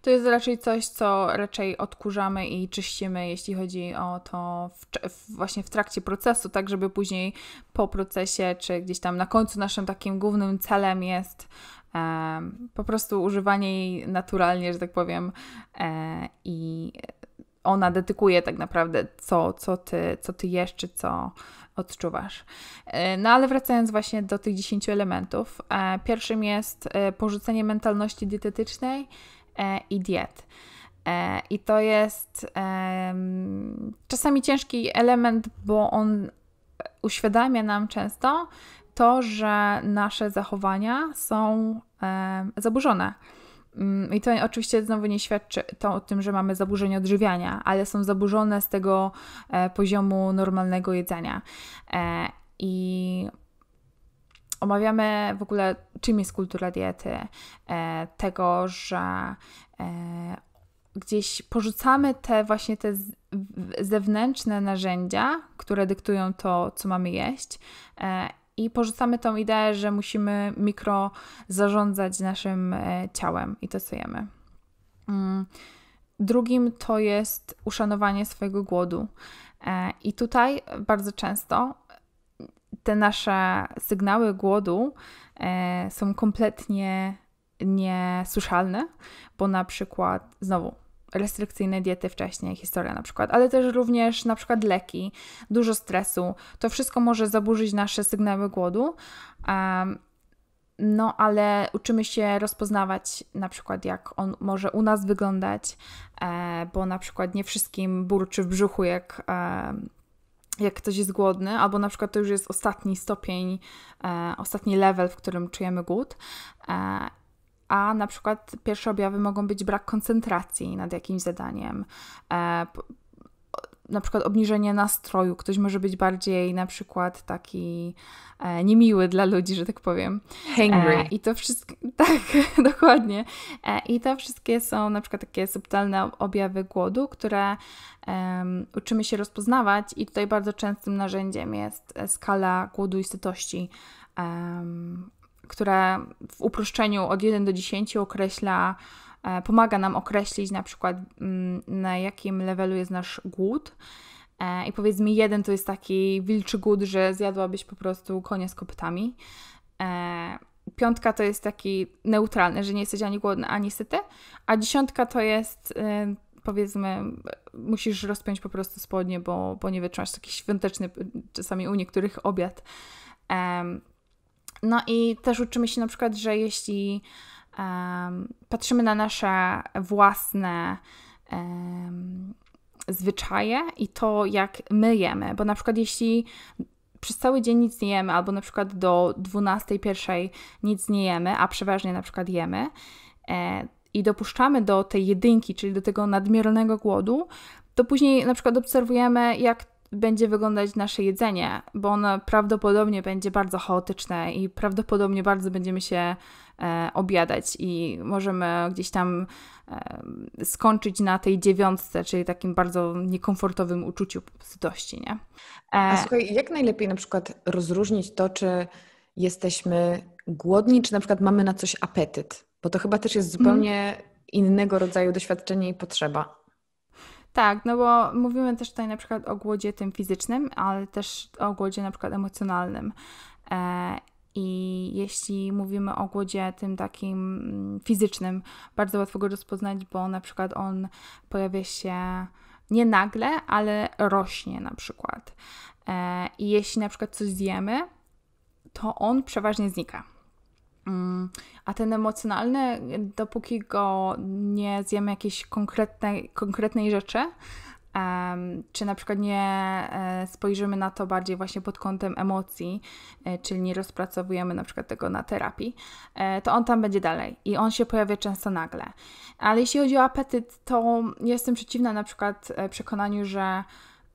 B: To jest raczej coś, co raczej odkurzamy i czyścimy, jeśli chodzi o to w, w, właśnie w trakcie procesu, tak żeby później po procesie, czy gdzieś tam na końcu naszym takim głównym celem jest e, po prostu używanie jej naturalnie, że tak powiem, e, i ona dedykuje tak naprawdę, co, co, ty, co ty jesz, czy co, odczuwasz. E, no ale wracając właśnie do tych 10 elementów. E, pierwszym jest e, porzucenie mentalności dietetycznej i diet. I to jest czasami ciężki element, bo on uświadamia nam często to, że nasze zachowania są zaburzone Mm, I to oczywiście znowu nie świadczy to o tym, że mamy zaburzenia odżywiania, ale są zaburzone z tego e, poziomu normalnego jedzenia. E, I omawiamy w ogóle, czym jest kultura diety, e, tego, że gdzieś porzucamy te właśnie te zewnętrzne narzędzia, które dyktują to, co mamy jeść i porzucamy tą ideę, że musimy mikro zarządzać naszym e, ciałem i to, co jemy. Mm. Drugim to jest uszanowanie swojego głodu. E, I tutaj bardzo często te nasze sygnały głodu e, są kompletnie niesłyszalne, bo na przykład, znowu, restrykcyjne diety wcześniej, historia na przykład, ale też również na przykład leki, dużo stresu. To wszystko może zaburzyć nasze sygnały głodu. Um, no, ale uczymy się rozpoznawać na przykład, jak on może u nas wyglądać, e, bo na przykład nie wszystkim burczy w brzuchu, jak, e, jak ktoś jest głodny, albo na przykład to już jest ostatni stopień, e, ostatni level, w którym czujemy głód. E, a na przykład pierwsze objawy mogą być brak koncentracji nad jakimś zadaniem, e, na przykład obniżenie nastroju. Ktoś może być bardziej na przykład taki e, niemiły dla ludzi, że tak powiem. Hangry. E, I to wszystko, tak, dokładnie. E, I to wszystkie są na przykład takie subtelne objawy głodu, które uczymy się rozpoznawać i tutaj bardzo częstym narzędziem jest e, skala głodu i sytości. Um, które w uproszczeniu od 1 do 10 określa, e, pomaga nam określić na przykład mm, na jakim levelu jest nasz głód. E, I powiedzmy, jeden to jest taki wilczy głód, że zjadłabyś po prostu konia z kopytami. E, piątka to jest taki neutralny, że nie jesteś ani głodny, ani syty. A dziesiątka to jest powiedzmy, musisz rozpiąć po prostu spodnie, bo, bo nie wytrzymasz taki świąteczny czasami u niektórych obiad. No i też uczymy się na przykład, że jeśli um, patrzymy na nasze własne um, zwyczaje i to, jak my jemy, bo na przykład jeśli przez cały dzień nic nie jemy, albo na przykład do 12, pierwszej nic nie jemy, a przeważnie na przykład jemy e, i dopuszczamy do tej jedynki, czyli do tego nadmiernego głodu, to później na przykład obserwujemy, jak będzie wyglądać nasze jedzenie, bo ono prawdopodobnie będzie bardzo chaotyczne i prawdopodobnie bardzo będziemy się e, obiadać i możemy gdzieś tam e, skończyć na tej dziewiątce, czyli takim
A: bardzo niekomfortowym uczuciu sytości, nie? E... A słuchaj, jak najlepiej na przykład rozróżnić to, czy jesteśmy głodni, czy na przykład mamy na coś apetyt? Bo to chyba też jest mhm. zupełnie mm. innego rodzaju doświadczenie i potrzeba. Tak,
B: no bo mówimy też tutaj na przykład o głodzie tym fizycznym, ale też o głodzie na przykład emocjonalnym. E, i jeśli mówimy o głodzie tym takim mm, fizycznym, bardzo łatwo go rozpoznać, bo na przykład on pojawia się nie nagle, ale rośnie na przykład. E, I jeśli na przykład coś zjemy, to on przeważnie znika Mm, a ten emocjonalny, dopóki go nie zjemy jakiejś konkretnej, konkretnej rzeczy, czy na przykład nie e, spojrzymy na to bardziej właśnie pod kątem emocji, e, czyli nie rozpracowujemy na przykład tego na terapii, e, to on tam będzie dalej i on się pojawia często nagle. Ale jeśli chodzi o apetyt, to jestem przeciwna na przykład przekonaniu, że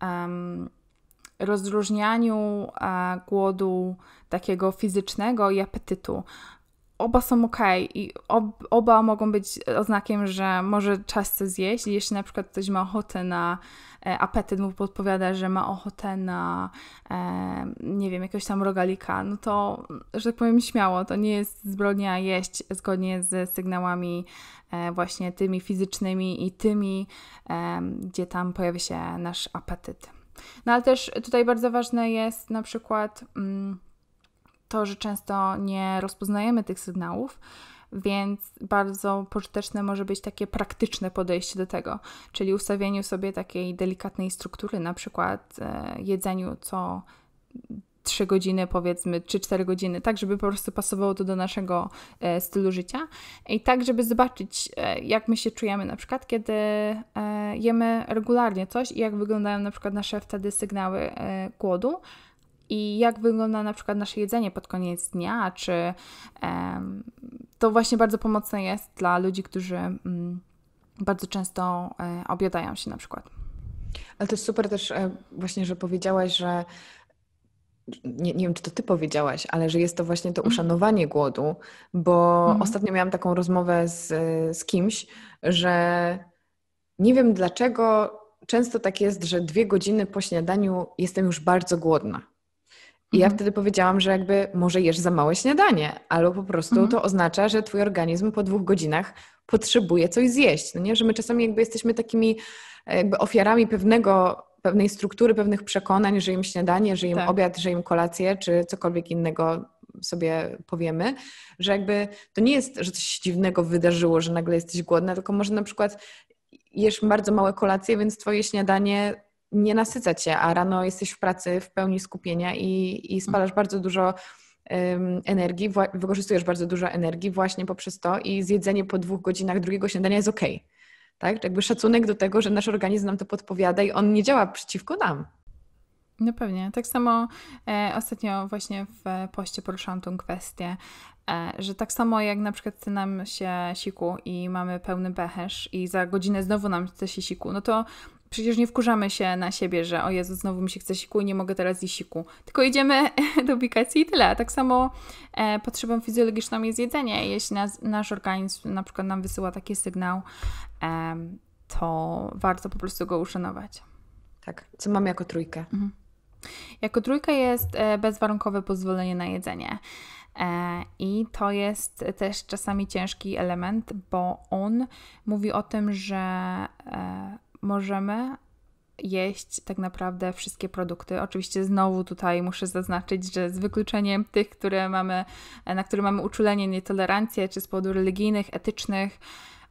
B: um, rozróżnianiu głodu takiego fizycznego i apetytu, oba są ok i ob, oba mogą być oznakiem, że może czas coś zjeść. Jeśli na przykład ktoś ma ochotę na e, apetyt, mu podpowiada, że ma ochotę na, e, nie wiem, jakiegoś tam rogalika, no to, że tak powiem śmiało, to nie jest zbrodnia jeść zgodnie z sygnałami e, właśnie tymi fizycznymi i tymi, e, gdzie tam pojawia się nasz apetyt. No ale też tutaj bardzo ważne jest na przykład... Mm, to, że często nie rozpoznajemy tych sygnałów, więc bardzo pożyteczne może być takie praktyczne podejście do tego, czyli ustawieniu sobie takiej delikatnej struktury, na przykład e, jedzeniu co 3 godziny, powiedzmy, czy 4 godziny, tak, żeby po prostu pasowało to do naszego e, stylu życia i tak, żeby zobaczyć, e, jak my się czujemy, na przykład, kiedy e, jemy regularnie coś i jak wyglądają na przykład nasze wtedy sygnały e, głodu i jak wygląda na przykład nasze jedzenie pod koniec dnia, czy to właśnie bardzo pomocne jest dla ludzi, którzy mm, bardzo często e, obiadają się na przykład.
A: Ale to jest super też e, właśnie, że powiedziałaś, że nie, nie wiem, czy to ty powiedziałaś, ale że jest to właśnie to mhm. uszanowanie głodu, bo mm. ostatnio miałam taką rozmowę z, z kimś, że nie wiem dlaczego często tak jest, że dwie godziny po śniadaniu jestem już bardzo głodna. I ja mhm. wtedy powiedziałam, że jakby może jesz za małe śniadanie, albo po prostu mhm. to oznacza, że twój organizm po dwóch godzinach potrzebuje coś zjeść. No nie, że my czasami jakby jesteśmy takimi e, jakby ofiarami pewnego, pewnej struktury, pewnych przekonań, że im śniadanie, że im tak. obiad, że im kolację, czy cokolwiek innego sobie powiemy, że jakby to nie jest, że coś dziwnego wydarzyło, że nagle jesteś głodna, tylko może na przykład jesz bardzo małe kolacje, więc twoje śniadanie nie nasyca cię, a rano jesteś w pracy w pełni skupienia i, i spalasz bardzo dużo um, energii, wła- wykorzystujesz bardzo dużo energii właśnie poprzez to i zjedzenie po dwóch godzinach drugiego śniadania jest ok. Tak? Jakby szacunek do tego, że nasz organizm nam to podpowiada i on nie działa przeciwko nam.
B: No pewnie. Tak samo e, ostatnio właśnie w poście poruszałam tą kwestię, e, że tak samo jak na przykład nam się siku i mamy pełny becherz i za godzinę znowu nam chce się siku, no to Przecież nie wkurzamy się na siebie, że o Jezu, znowu mi się chce siku i nie mogę teraz iść siku. Tylko idziemy do ubikacji i tyle. Tak samo e, potrzebą fizjologiczną jest jedzenie. Jeśli nas, nasz organizm na przykład nam wysyła taki sygnał, e, to warto po prostu go
A: uszanować. Tak. Co mam jako trójkę? Mhm.
B: Jako trójka jest e, bezwarunkowe pozwolenie na jedzenie. E, I to jest też czasami ciężki element, bo on mówi o tym, że e, możemy jeść tak naprawdę wszystkie produkty. Oczywiście znowu tutaj muszę zaznaczyć, że z wykluczeniem tych, które mamy, e, na które mamy uczulenie, nietolerancję, czy z powodów religijnych, etycznych,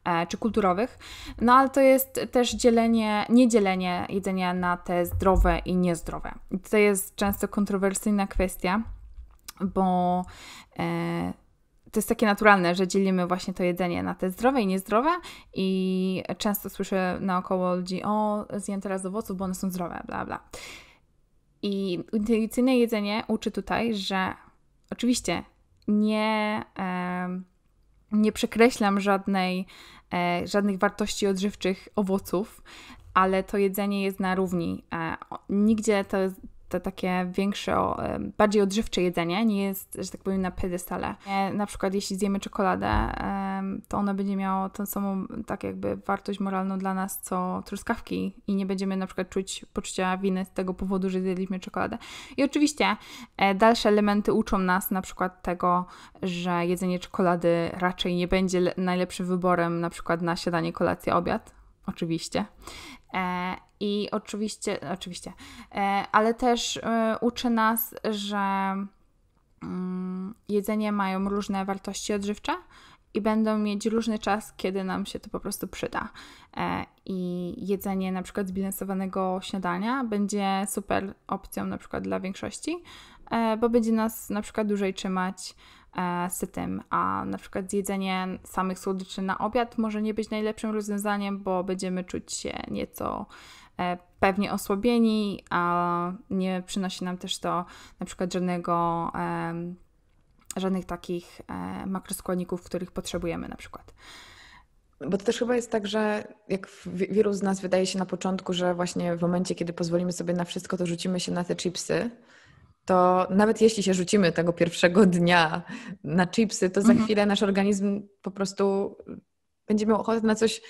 B: e, czy kulturowych. No ale to jest też dzielenie, niedzielenie jedzenia na te zdrowe i niezdrowe. I to jest często kontrowersyjna kwestia, bo e, to jest takie naturalne, że dzielimy właśnie to jedzenie na te zdrowe i niezdrowe i często słyszę naokoło ludzi, o, zjem teraz owoców, bo one są zdrowe, bla, bla. I intuicyjne jedzenie uczy tutaj, że oczywiście nie, e, nie przekreślam żadnej, e, żadnych wartości odżywczych owoców, ale to jedzenie jest na równi. E, nigdzie to, te takie większe, bardziej odżywcze jedzenie nie jest, że tak powiem, na pedestale. Na przykład jeśli zjemy czekoladę, to ono będzie miało tą samą tak jakby wartość moralną dla nas, co truskawki i nie będziemy na przykład czuć poczucia winy z tego powodu, że zjedliśmy czekoladę. I oczywiście e, dalsze elementy uczą nas na przykład tego, że jedzenie czekolady raczej nie będzie najlepszym wyborem na przykład na siadanie kolację, obiad, oczywiście. E, i oczywiście, oczywiście, e, ale też e, uczy nas, że mm, jedzenie mają różne wartości odżywcze i będą mieć różny czas, kiedy nam się to po prostu przyda. E, I jedzenie na przykład zbilansowanego śniadania będzie super opcją na przykład dla większości, bo będzie nas na przykład dłużej trzymać sytym, a na przykład zjedzenie samych słodyczy na obiad może nie być najlepszym rozwiązaniem, bo będziemy czuć się nieco E, pewnie osłabieni, a nie przynosi nam też to na przykład żadnego,
A: żadnych takich e, makroskładników, których potrzebujemy na przykład. Bo to też chyba jest tak, że jak wielu z nas wydaje się na początku, że właśnie w momencie, kiedy pozwolimy sobie na wszystko, to rzucimy się na te chipsy, to nawet jeśli się rzucimy tego pierwszego dnia na chipsy, to za mhm. chwilę nasz organizm po prostu będzie miał ochotę na coś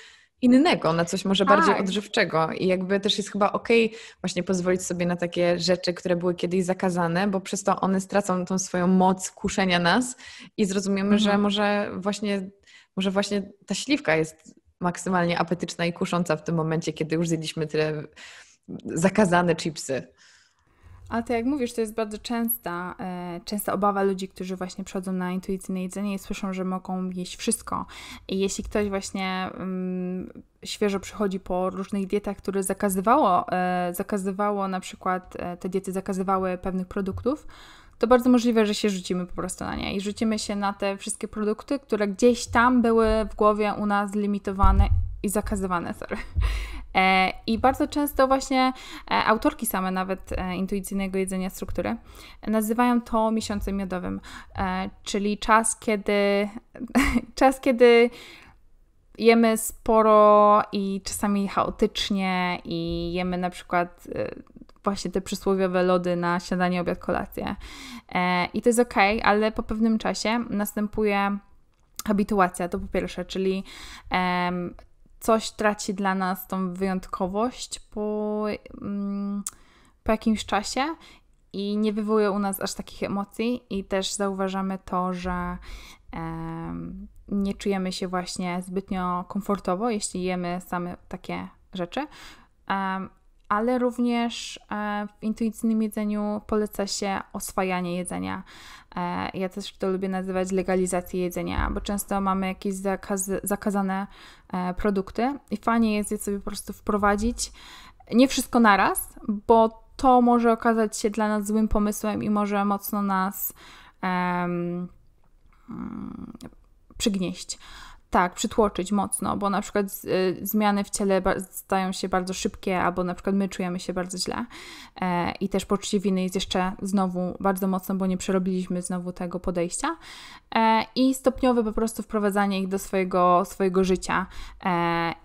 A: innego, na coś może tak. bardziej odżywczego. I jakby też jest chyba okej okay właśnie pozwolić sobie na takie rzeczy, które były kiedyś zakazane, bo przez to one stracą tą swoją moc kuszenia nas i zrozumiemy, mhm. że może właśnie, może właśnie ta śliwka jest maksymalnie apetyczna i kusząca w tym momencie, kiedy już zjedliśmy tyle zakazane chipsy.
B: Ale to jak mówisz, to jest bardzo częsta, e, częsta obawa ludzi, którzy właśnie przychodzą na intuicyjne jedzenie i słyszą, że mogą jeść wszystko. I jeśli ktoś właśnie mm, świeżo przychodzi po różnych dietach, które zakazywało, e, zakazywało na przykład, e, te diety zakazywały pewnych produktów, to bardzo możliwe, że się rzucimy po prostu na nie i rzucimy się na te wszystkie produkty, które gdzieś tam były w głowie u nas limitowane i zakazywane, sorry. E, I bardzo często właśnie e, autorki same nawet e, intuicyjnego jedzenia struktury nazywają to miesiącem miodowym, czyli czas, kiedy czas, kiedy jemy sporo i czasami chaotycznie i jemy na przykład właśnie te przysłowiowe lody na śniadanie, obiad, kolację. I to jest ok, ale po pewnym czasie następuje habituacja, to po pierwsze, czyli coś traci dla nas tą wyjątkowość po, mm, po jakimś czasie i nie wywołuje u nas aż takich emocji, i też zauważamy to, że nie czujemy się właśnie zbytnio komfortowo, jeśli jemy same takie rzeczy ale również e, w intuicyjnym jedzeniu poleca się oswajanie jedzenia. E, ja też to lubię nazywać legalizację jedzenia, bo często mamy jakieś zakaz, zakazane e, produkty i fajnie jest je sobie po prostu wprowadzić. Nie wszystko naraz, bo to może okazać się dla nas złym pomysłem i może mocno nas um, przygnieść. Tak, przytłoczyć mocno, bo na przykład e, zmiany w ciele stają się bardzo szybkie, albo na przykład my czujemy się bardzo źle. E, I też poczucie winy jest jeszcze znowu bardzo mocno, bo nie przerobiliśmy znowu tego podejścia. E, I stopniowe po prostu wprowadzanie ich do swojego, swojego życia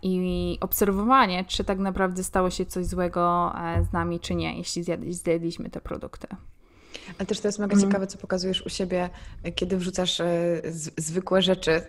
B: i obserwowanie, czy tak naprawdę stało się coś złego z nami, czy nie, jeśli zjedliśmy te produkty.
A: Ale też to jest mega mm. ciekawe, co pokazujesz u siebie, kiedy wrzucasz zwykłe rzeczy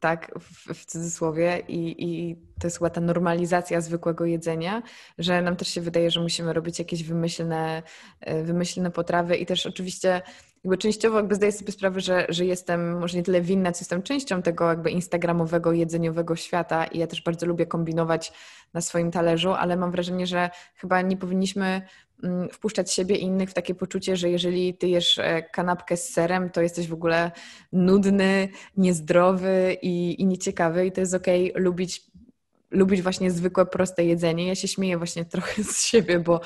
A: tak, w, w cudzysłowie, i, i, to jest chyba ta normalizacja zwykłego jedzenia, że nam też się wydaje, że musimy robić jakieś wymyślne, e, wymyślne potrawy i też oczywiście jakby częściowo jakby zdaję sobie sprawę, że, że jestem może nie tyle winna, co jestem częścią tego jakby instagramowego, jedzeniowego świata i ja też bardzo lubię kombinować na swoim talerzu, ale mam wrażenie, że chyba nie powinniśmy Mm, wpuszczać siebie i innych w takie poczucie, że jeżeli ty jesz e, kanapkę z serem, to jesteś w ogóle nudny, niezdrowy i, i nieciekawy i to jest okej okay lubić, lubić właśnie zwykłe, proste jedzenie. Ja się śmieję właśnie trochę z siebie, bo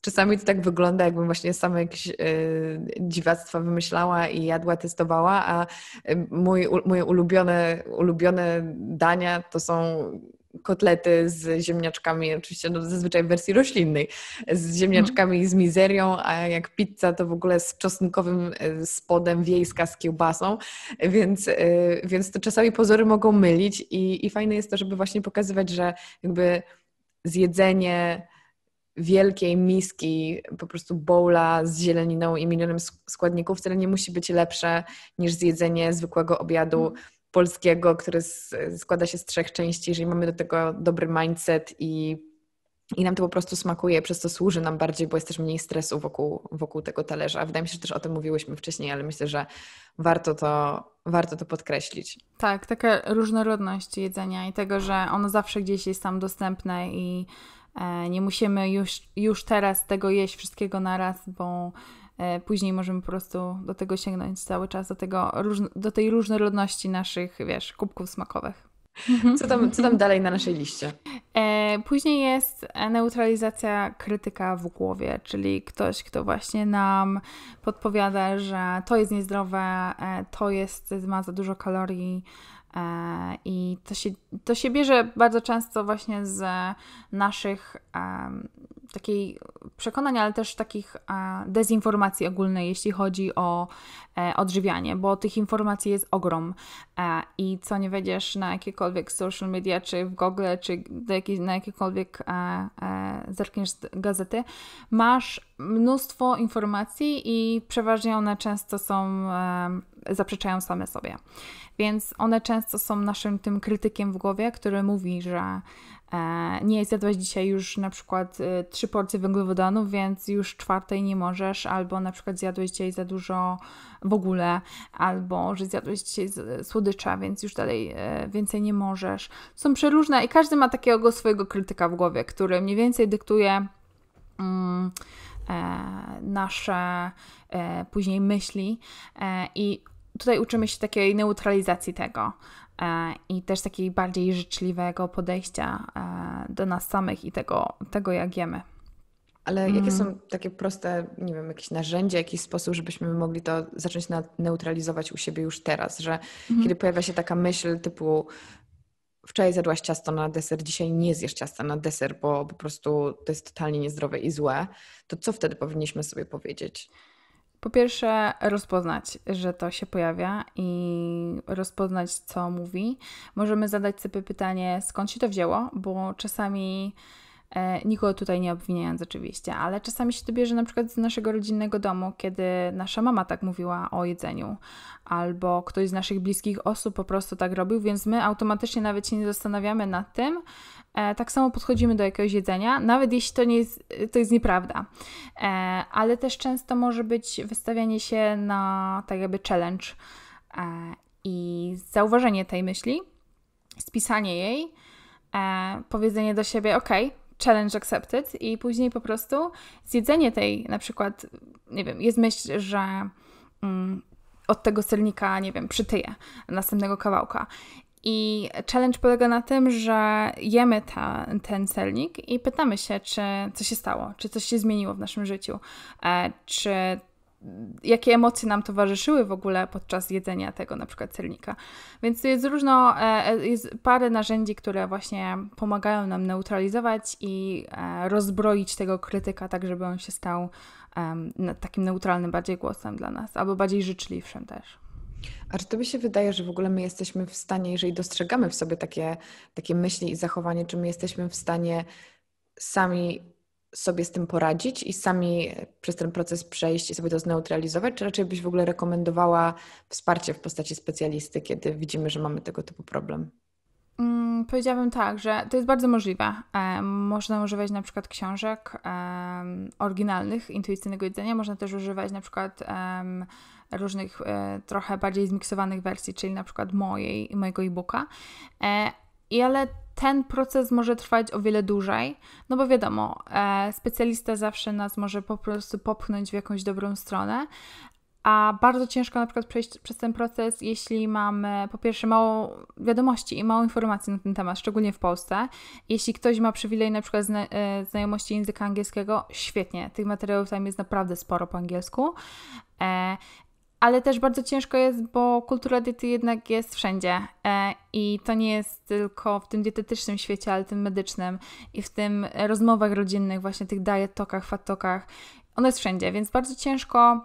A: czasami to tak wygląda, jakbym właśnie sama jakieś e, dziwactwa wymyślała i jadła, testowała, a e, mój, u, moje ulubione, ulubione dania to są kotlety z ziemniaczkami, oczywiście no, zazwyczaj w wersji roślinnej, z ziemniaczkami i z mizerią, a jak pizza to w ogóle z czosnkowym e, spodem, wiejska z kiełbasą, więc, e, więc to czasami pozory mogą mylić i, i fajne jest to, żeby właśnie pokazywać, że jakby zjedzenie wielkiej miski, po prostu bowla z zieleniną i milionem składników wcale nie musi być lepsze niż zjedzenie zwykłego obiadu mm polskiego, który składa się z trzech części, jeżeli mamy do tego dobry mindset i, i nam to po prostu smakuje, przez to służy nam bardziej, bo jest też mniej stresu wokół, wokół tego talerza. Wydaje mi się, że też o tym mówiłyśmy wcześniej, ale myślę, że warto to, warto to podkreślić.
B: Tak, taka różnorodność jedzenia i tego, że ono zawsze gdzieś jest tam dostępne i e, nie musimy już, już teraz tego jeść wszystkiego naraz, bo E, później możemy po prostu do tego sięgnąć cały czas, do, tego, do tej różnorodności naszych, wiesz, kubków smakowych. Co tam, co tam dalej na naszej liście? E, później jest neutralizacja krytyka w głowie, czyli ktoś, kto właśnie nam podpowiada, że to jest niezdrowe, e, to jest, ma za dużo kalorii, E, I to się, to się bierze bardzo często właśnie z naszych um, takiej przekonań, ale też takich um, dezinformacji ogólnej, jeśli chodzi o e, odżywianie, bo tych informacji jest ogrom e, i co nie wejdziesz na jakiekolwiek social media, czy w Google, czy na jakiekolwiek e, e zerkniesz gazety, masz mnóstwo informacji i przeważnie one często są, zaprzeczają same sobie. Więc one często są naszym tym krytykiem w głowie, który mówi, że e, nie zjadłeś dzisiaj już na przykład e, trzy porcje węglowodanów, więc już czwartej nie możesz, albo na przykład zjadłeś dzisiaj za dużo w ogóle, albo że zjadłeś dzisiaj słodycza, więc już dalej e, więcej nie możesz. Są przeróżne i każdy ma takiego swojego krytyka w głowie, który mniej więcej dyktuje mm, e, nasze e, później myśli e, i tutaj uczymy się takiej neutralizacji tego e, i też takiej bardziej życzliwego podejścia e, do nas samych i tego, tego jak
A: jemy. Ale jakie mm. są takie proste, nie wiem, jakieś narzędzia, jakiś sposób, żebyśmy mogli to zacząć neutralizować u siebie już teraz, że mhm. kiedy pojawia się taka myśl typu wczoraj zjadłaś ciasto na deser, dzisiaj nie zjesz ciasta na deser, bo po prostu to jest totalnie niezdrowe i złe, to co wtedy powinniśmy sobie powiedzieć? Po pierwsze,
B: rozpoznać, że to się pojawia i rozpoznać, co mówi. Możemy zadać sobie pytanie, skąd się to wzięło, bo czasami e, nikogo tutaj nie obwiniając oczywiście, ale czasami się to bierze na przykład z naszego rodzinnego domu, kiedy nasza mama tak mówiła o jedzeniu, albo ktoś z naszych bliskich osób po prostu tak robił, więc my automatycznie nawet się nie zastanawiamy nad tym, E, tak samo podchodzimy do jakiegoś jedzenia, nawet jeśli to nie jest, e, to jest nieprawda. E, ale też często może być wystawianie się na tak jakby challenge i zauważenie tej myśli, spisanie jej, powiedzenie do siebie, ok, challenge accepted i później po prostu zjedzenie tej, na przykład, nie wiem, jest myśl, że mm, od tego sernika, nie wiem, przytyję następnego kawałka. I challenge polega na tym, że jemy ta, ten celnik i pytamy się, czy co się stało, czy coś się zmieniło w naszym życiu, e, czy jakie emocje nam towarzyszyły w ogóle podczas jedzenia tego na przykład celnika. Więc jest różno, e, e, jest parę narzędzi, które właśnie pomagają nam neutralizować i rozbroić tego krytyka tak, żeby on się stał takim neutralnym bardziej głosem dla nas,
A: albo bardziej życzliwszym też. A czy tobie się wydaje, że w ogóle my jesteśmy w stanie, jeżeli dostrzegamy w sobie takie, takie myśli i zachowanie, czy my jesteśmy w stanie sami sobie z tym poradzić i sami przez ten proces przejść i sobie to zneutralizować, czy raczej byś w ogóle rekomendowała wsparcie w postaci specjalisty, kiedy widzimy, że mamy tego typu problem?
B: Mm, powiedziałabym tak, że to jest bardzo możliwe. E, można używać na przykład książek e, oryginalnych, intuicyjnego jedzenia, można też używać na przykład e, różnych trochę bardziej zmiksowanych wersji, czyli na przykład mojej, mojego e-booka. E, I ale ten proces może trwać o wiele dłużej, no bo wiadomo, e, specjalista zawsze nas może po prostu popchnąć w jakąś dobrą stronę, a bardzo ciężko na przykład przejść przez ten proces, jeśli mamy po pierwsze mało wiadomości i mało informacji na ten temat, szczególnie w Polsce. Jeśli ktoś ma przywilej na przykład zna e, znajomości języka angielskiego, świetnie, tych materiałów tam jest naprawdę sporo po angielsku. E ale też bardzo ciężko jest, bo kultura diety jednak jest wszędzie e, i to nie jest tylko w tym dietetycznym świecie, ale tym medycznym i w tym rozmowach rodzinnych, właśnie tych dietokach, fatokach. fat Ona jest wszędzie, więc bardzo ciężko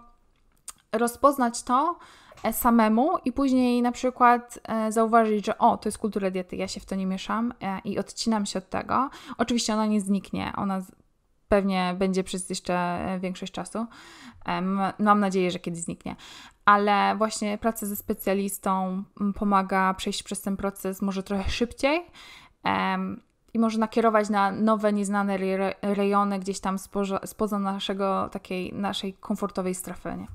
B: rozpoznać to e, samemu i później na przykład e, zauważyć, że o, to jest kultura diety, ja się w to nie mieszam e, i odcinam się od tego. Oczywiście ona nie zniknie, ona pewnie będzie przez jeszcze większość czasu. Mam nadzieję, że kiedyś zniknie. Ale właśnie praca ze specjalistą pomaga przejść przez ten proces może trochę szybciej i może nakierować na nowe, nieznane rejony gdzieś tam spoza, naszego, takiej naszej komfortowej strefy. Nie?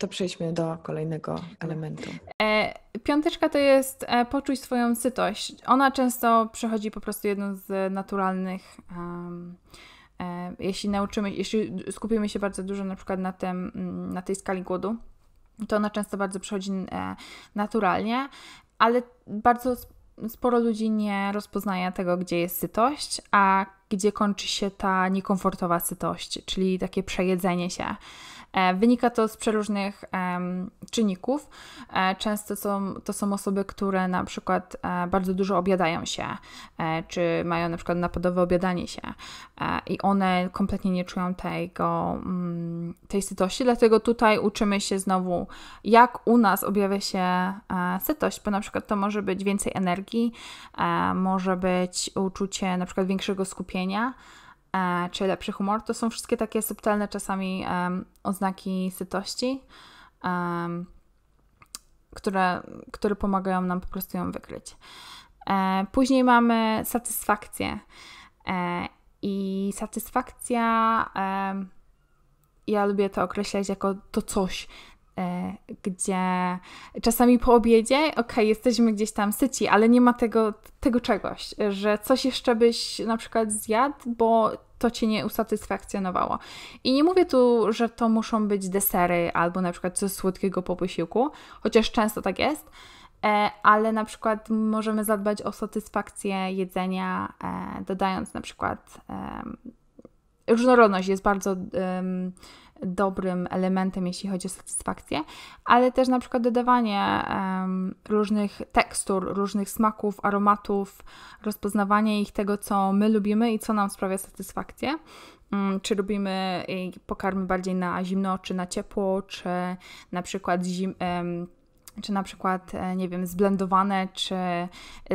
A: to przejdźmy do kolejnego elementu.
B: E, piąteczka to jest e, swoją sytość. Ona często przechodzi po prostu jedną z naturalnych. Um, e, jeśli nauczymy, jeśli skupimy się bardzo dużo na przykład na, tym, mm, na tej skali głodu, to ona często bardzo przechodzi e, naturalnie, ale bardzo sporo ludzi nie rozpoznaje tego, gdzie jest sytość, a gdzie kończy się ta niekomfortowa sytość, czyli takie przejedzenie się. E, wynika to z przeróżnych czynników. E, często są, to są osoby, które na przykład e, bardzo dużo obiadają się, czy mają na przykład napadowe obiadanie się i one kompletnie nie czują tego, mm, tej sytości, dlatego tutaj uczymy się znowu, jak u nas objawia się sytość, bo na przykład to może być więcej energii, może być uczucie na przykład większego skupienia, E, czy lepszy humor. To są wszystkie takie subtelne czasami oznaki sytości, które, które pomagają nam po prostu ją wykryć. E, później mamy satysfakcję. E, I satysfakcja, ja lubię to określać jako to coś, E, gdzie czasami po obiedzie, okej, okay, jesteśmy gdzieś tam syci, ale nie ma tego, tego czegoś, że coś jeszcze byś na przykład zjadł, bo to cię nie usatysfakcjonowało. I nie mówię tu, że to muszą być desery albo na przykład coś słodkiego po posiłku, chociaż często tak jest, e, ale na przykład możemy zadbać o satysfakcję jedzenia, e, dodając na przykład różnorodność jest bardzo dobrym elementem, jeśli chodzi o satysfakcję, ale też na przykład dodawanie um, różnych tekstur, różnych smaków, aromatów, rozpoznawanie ich tego, co my lubimy i co nam sprawia satysfakcję. Mm, czy lubimy pokarmy bardziej na zimno, czy na ciepło, czy na przykład zim, czy na przykład, e, nie wiem, zblendowane, czy e,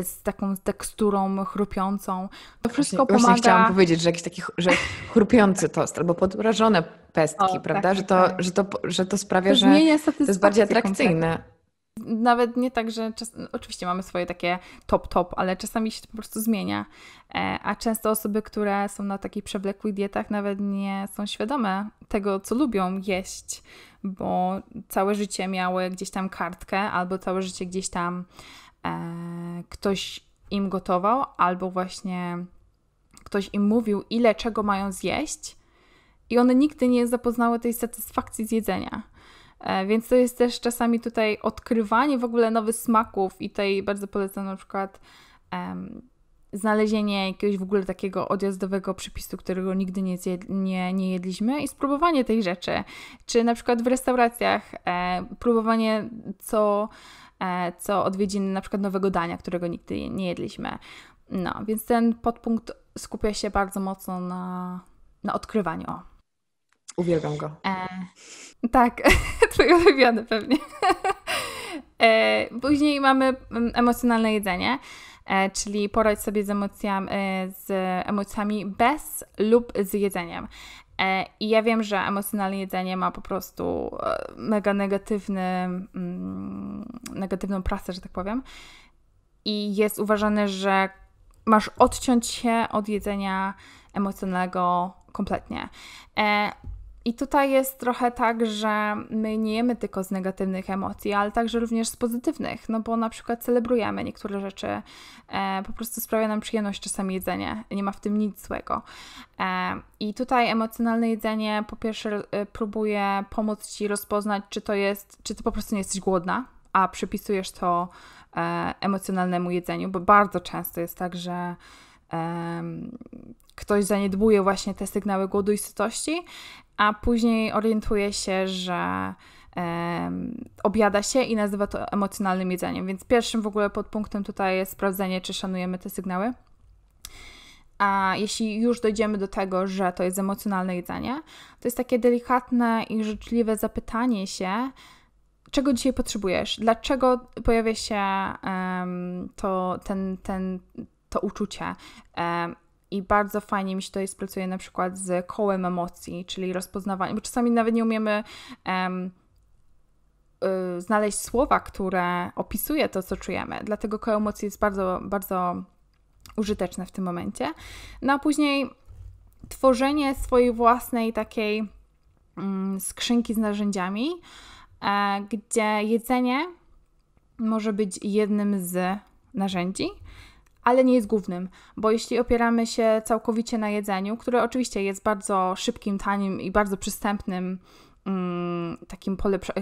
B: z taką teksturą chrupiącą. To wszystko właśnie, pomaga. Właśnie chciałam powiedzieć,
A: że jakiś taki że chrupiący tost albo podrażone pestki, o, prawda? Tak, że, tak, to, tak. że, to, że to sprawia, to że to jest bardziej atrakcyjne. Kompletnie.
B: Nawet nie tak, że czas... oczywiście mamy swoje takie top, top, ale czasami się to po prostu zmienia. E, a często osoby, które są na takich przewlekłych dietach, nawet nie są świadome tego, co lubią jeść, bo całe życie miały gdzieś tam kartkę, albo całe życie gdzieś tam e, ktoś im gotował, albo właśnie ktoś im mówił, ile czego mają zjeść, i one nigdy nie zapoznały tej satysfakcji z jedzenia. E, więc to jest też czasami tutaj odkrywanie w ogóle nowych smaków i tutaj bardzo polecam na przykład um, znalezienie jakiegoś w ogóle takiego odjazdowego przepisu, którego nigdy nie, zjed, nie, nie jedliśmy i spróbowanie tej rzeczy. Czy na przykład w restauracjach e, próbowanie co, e, co odwiedziny na przykład nowego dania, którego nigdy nie jedliśmy. No, więc ten podpunkt skupia się bardzo mocno na, na odkrywaniu. O. Uwielbiam go. E, tak, twój ulubiony pewnie. E, później mamy mm, emocjonalne jedzenie, e, czyli poradź sobie z, emocjami, e, z emocjami bez lub z jedzeniem. E, I ja wiem, że emocjonalne jedzenie ma po prostu e, mega negatywny, mm, negatywną prasę, że tak powiem. I jest uważane, że masz odciąć się od jedzenia emocjonalnego kompletnie. I tutaj jest trochę tak, że my nie jemy tylko z negatywnych emocji, ale także również z pozytywnych, no bo na przykład celebrujemy niektóre rzeczy, e, po prostu sprawia nam przyjemność czasami jedzenie, nie ma w tym nic złego. E, I tutaj emocjonalne jedzenie po pierwsze e, próbuje pomóc Ci rozpoznać, czy to jest, czy Ty po prostu nie jesteś głodna, a przypisujesz to e, emocjonalnemu jedzeniu, bo bardzo często jest tak, że ktoś zaniedbuje właśnie te sygnały głodu i sytości, a później orientuje się, że e, obiada się i nazywa to emocjonalnym jedzeniem. Więc pierwszym w ogóle podpunktem tutaj jest sprawdzenie, czy szanujemy te sygnały. A jeśli już dojdziemy do tego, że to jest emocjonalne jedzenie, to jest takie delikatne i życzliwe zapytanie się, czego dzisiaj potrzebujesz? Dlaczego pojawia się um, to, ten, ten, to uczucie? Um, i bardzo fajnie mi się tutaj spracuje na przykład z kołem emocji, czyli rozpoznawaniem, bo czasami nawet nie umiemy um, y, znaleźć słowa, które opisuje to, co czujemy. Dlatego koło emocji jest bardzo, bardzo użyteczne w tym momencie. No a później tworzenie swojej własnej takiej mm, skrzynki z narzędziami, e, gdzie jedzenie może być jednym z narzędzi, ale nie jest głównym, bo jeśli opieramy się całkowicie na jedzeniu, które oczywiście jest bardzo szybkim, tanim i bardzo przystępnym mm, takim,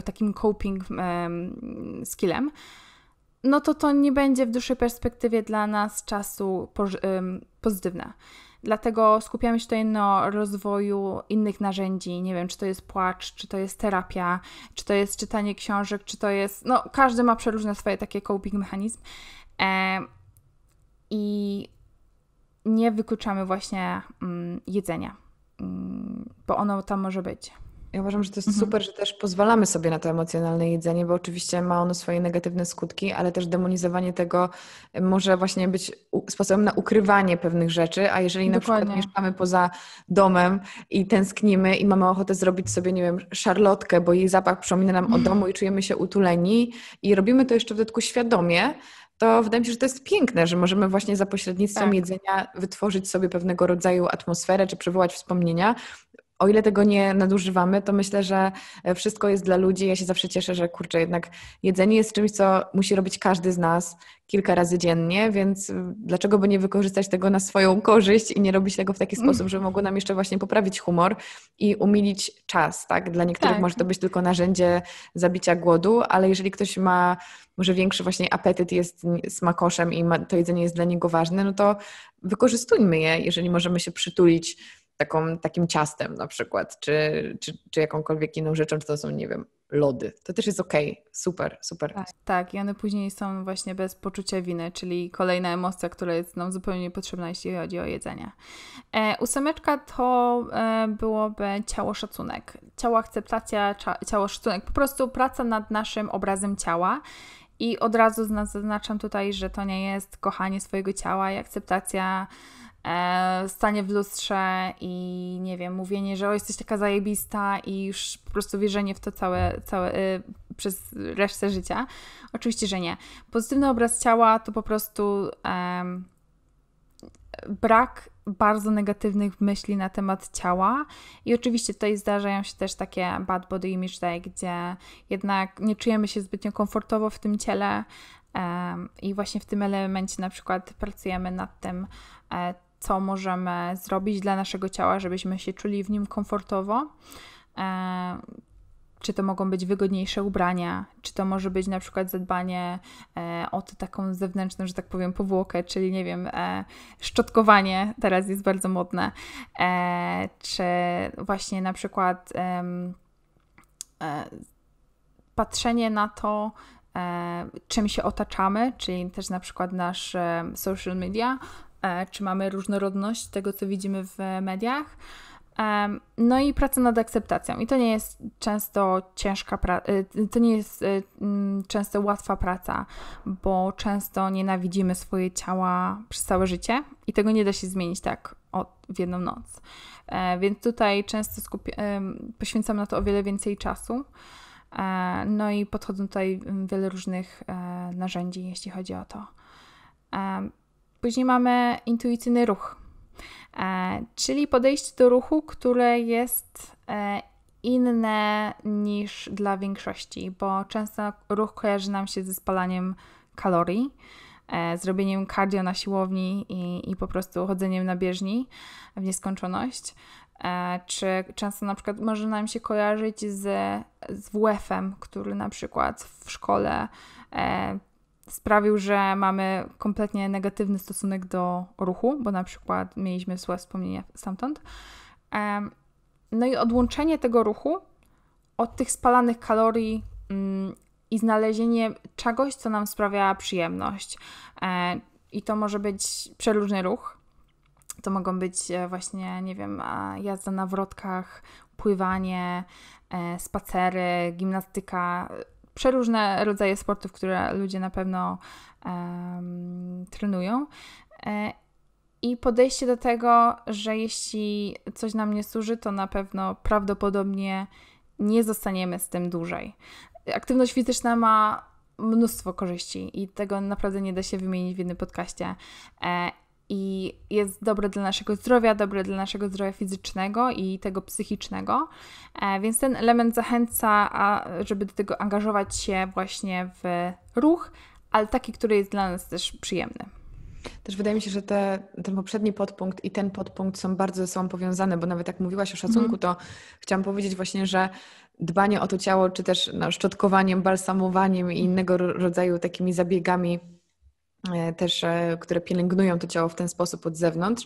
B: takim coping mm, skillem, no to to nie będzie w dłuższej perspektywie dla nas czasu pozytywne. Dlatego skupiamy się tutaj na rozwoju innych narzędzi. Nie wiem, czy to jest płacz, czy to jest terapia, czy to jest czytanie książek, czy to jest. No, każdy ma przeróżne swoje takie coping mechanizm. E, i nie wykluczamy właśnie mm, jedzenia,
A: mm, bo ono tam może być. Ja uważam, że to jest mhm. super, że też pozwalamy sobie na to emocjonalne jedzenie, bo oczywiście ma ono swoje negatywne skutki, ale też demonizowanie tego może właśnie być sposobem na ukrywanie pewnych rzeczy, a jeżeli na przykład mieszkamy poza domem i tęsknimy i mamy ochotę zrobić sobie, nie wiem, szarlotkę, bo jej zapach przypomina nam mhm. o domu i czujemy się utuleni i robimy to jeszcze w dodatku świadomie, to wydaje mi się, że to jest piękne, że możemy właśnie za pośrednictwem tak. jedzenia wytworzyć sobie pewnego rodzaju atmosferę czy przywołać wspomnienia, o ile tego nie nadużywamy, to myślę, że e, wszystko jest dla ludzi. Ja się zawsze cieszę, że kurczę, jednak jedzenie jest czymś, co musi robić każdy z nas kilka razy dziennie, więc e, dlaczego by nie wykorzystać tego na swoją korzyść i nie robić tego w taki mm. sposób, żeby mogło nam jeszcze właśnie poprawić humor i umilić czas, tak? Dla niektórych tak. może to być tylko narzędzie zabicia głodu, ale jeżeli ktoś ma może większy właśnie apetyt, jest smakoszem i to jedzenie jest dla niego ważne, no to wykorzystujmy je, jeżeli możemy się przytulić taką, takim ciastem na przykład, czy, czy, czy jakąkolwiek inną rzeczą, czy to są, nie wiem, lody. To też jest okej. Okay. Super, super. Tak,
B: tak, i one później są właśnie bez poczucia winy, czyli kolejna emocja, która jest nam zupełnie niepotrzebna, jeśli chodzi o jedzenie. E, ósemeczka to e, byłoby ciało szacunek. Ciało akceptacja, ciało szacunek. Po prostu praca nad naszym obrazem ciała. I od razu zaznaczam tutaj, że to nie jest kochanie swojego ciała i akceptacja E, stanie w lustrze i nie wiem, mówienie, że o, jesteś taka zajebista i już po prostu wierzenie w to całe, całe y, przez resztę życia. Oczywiście, że nie. Pozytywny obraz ciała to po prostu brak bardzo negatywnych myśli na temat ciała. I oczywiście tutaj zdarzają się też takie bad body image day, tak, gdzie jednak nie czujemy się zbytnio komfortowo w tym ciele, i właśnie w tym elemencie na przykład pracujemy nad tym, e, co możemy zrobić dla naszego ciała, żebyśmy się czuli w nim komfortowo. E, czy to mogą być wygodniejsze ubrania, czy to może być na przykład zadbanie e, o tę taką zewnętrzną, że tak powiem, powłokę, czyli nie wiem, e, szczotkowanie teraz jest bardzo modne, czy właśnie na przykład patrzenie na to, czym się otaczamy, czyli też na przykład nasz social media, E, czy mamy różnorodność tego, co widzimy w mediach. E, no i praca nad akceptacją. I to nie jest często ciężka praca, e, to nie jest często łatwa praca, bo często nienawidzimy swoje ciała przez całe życie i tego nie da się zmienić tak od, w jedną noc. Więc tutaj często poświęcam na to o wiele więcej czasu. No i podchodzą tutaj wiele różnych narzędzi, jeśli chodzi o to. Później mamy intuicyjny ruch, e, czyli podejście do ruchu, które jest e, inne niż dla większości, bo często ruch kojarzy nam się ze spalaniem kalorii, e, zrobieniem cardio na siłowni i, i po prostu chodzeniem na bieżni w nieskończoność. Czy często na przykład może nam się kojarzyć z, z WF-em, który na przykład w szkole sprawił, że mamy kompletnie negatywny stosunek do ruchu, bo na przykład mieliśmy złe wspomnienia stamtąd. No i odłączenie tego ruchu od tych spalanych kalorii mm, i znalezienie czegoś, co nam sprawia przyjemność. E, I to może być przeróżny ruch. To mogą być e, właśnie, nie wiem, jazda na wrotkach, pływanie, e, spacery, gimnastyka, przeróżne rodzaje sportów, które ludzie na pewno um, trenują. E, I podejście do tego, że jeśli coś nam nie służy, to na pewno prawdopodobnie nie zostaniemy z tym dłużej. Aktywność fizyczna ma mnóstwo korzyści i tego naprawdę nie da się wymienić w jednym podcaście. E, i jest dobre dla naszego zdrowia, dobre dla naszego zdrowia fizycznego i tego psychicznego. E, więc ten element zachęca, żeby do tego
A: angażować się właśnie w ruch, ale taki, który jest dla nas też przyjemny. Też wydaje mi się, że te, ten poprzedni podpunkt i ten podpunkt są bardzo ze sobą powiązane, bo nawet jak mówiłaś o szacunku, mm. to chciałam powiedzieć właśnie, że dbanie o to ciało, czy też no, szczotkowaniem, balsamowaniem i mhm. innego rodzaju takimi zabiegami E, też, e, które pielęgnują to ciało w ten sposób od zewnątrz,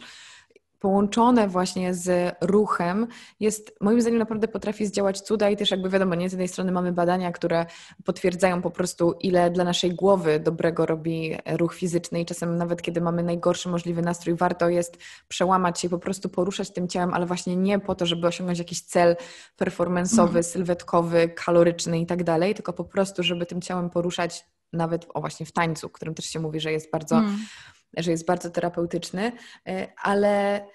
A: połączone właśnie z ruchem, jest moim zdaniem naprawdę potrafi zdziałać cuda i też jakby wiadomo, nie z jednej strony mamy badania, które potwierdzają po prostu, ile dla naszej głowy dobrego robi ruch fizyczny i czasem nawet kiedy mamy najgorszy możliwy nastrój, warto jest przełamać się, po prostu poruszać tym ciałem, ale właśnie nie po to, żeby osiągnąć jakiś cel performanceowy, mm. sylwetkowy, kaloryczny i tak dalej, tylko po prostu, żeby tym ciałem poruszać nawet o właśnie w tańcu, którym też się mówi, że jest bardzo mhm że jest bardzo terapeutyczny, e, ale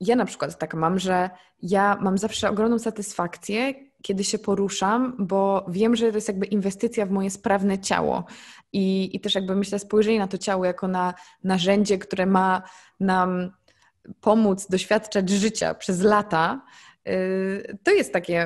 A: ja na przykład tak mam, że ja mam zawsze ogromną satysfakcję, kiedy się poruszam, bo wiem, że to jest jakby inwestycja w moje sprawne ciało. I, i też jakby myślę spojrzenie na to ciało jako na narzędzie, które ma nam pomóc doświadczać życia przez lata, y, to jest takie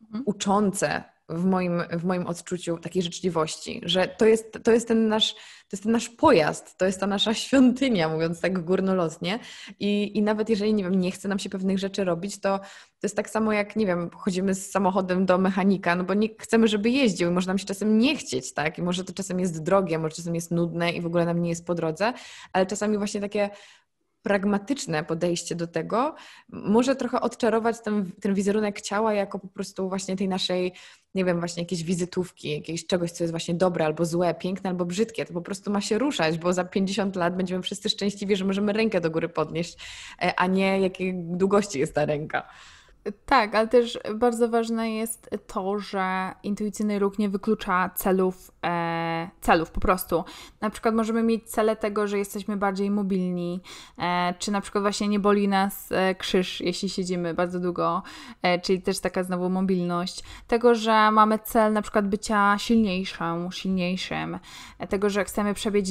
A: mhm. uczące w moim, w moim odczuciu takiej życzliwości, że to jest, to, jest ten nasz, to jest ten nasz pojazd, to jest ta nasza świątynia, mówiąc tak górnolotnie. I, i nawet jeżeli nie wiem, nie chce nam się pewnych rzeczy robić, to, to jest tak samo jak, nie wiem, chodzimy z samochodem do mechanika, no bo nie chcemy, żeby jeździł i może nam się czasem nie chcieć, tak? I może to czasem jest drogie, może czasem jest nudne i w ogóle nam nie jest po drodze, ale czasami właśnie takie pragmatyczne podejście do tego może trochę odczarować ten, ten wizerunek ciała jako po prostu właśnie tej naszej, nie wiem, właśnie jakiejś wizytówki, jakiegoś czegoś, co jest właśnie dobre albo złe, piękne albo brzydkie. To po prostu ma się ruszać, bo za 50 lat będziemy wszyscy szczęśliwi, że możemy rękę do góry podnieść, e, a nie jakiej długości jest ta ręka.
B: Tak, ale też bardzo ważne jest to, że intuicyjny ruch nie wyklucza celów e, celów po prostu. Na przykład możemy mieć cele tego, że jesteśmy bardziej mobilni, e, czy na przykład właśnie nie boli nas e, krzyż, jeśli siedzimy bardzo długo, e, czyli też taka znowu mobilność. Tego, że mamy cel na przykład bycia silniejszą, silniejszym, tego, że chcemy przebiec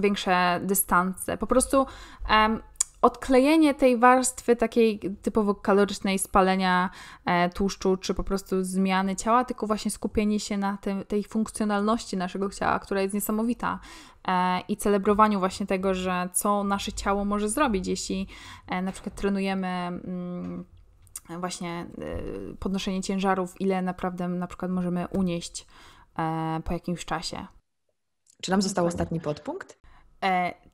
B: większe dystanse. Po prostu odklejenie tej warstwy takiej typowo kalorycznej spalenia e, tłuszczu, czy po prostu zmiany ciała, tylko właśnie skupienie się na tej funkcjonalności naszego ciała, która jest niesamowita e, i celebrowaniu właśnie tego, że co nasze ciało może zrobić, jeśli e, na przykład trenujemy mm, właśnie podnoszenie ciężarów, ile naprawdę na przykład możemy unieść po jakimś czasie.
A: Czy nam został tak. ostatni podpunkt?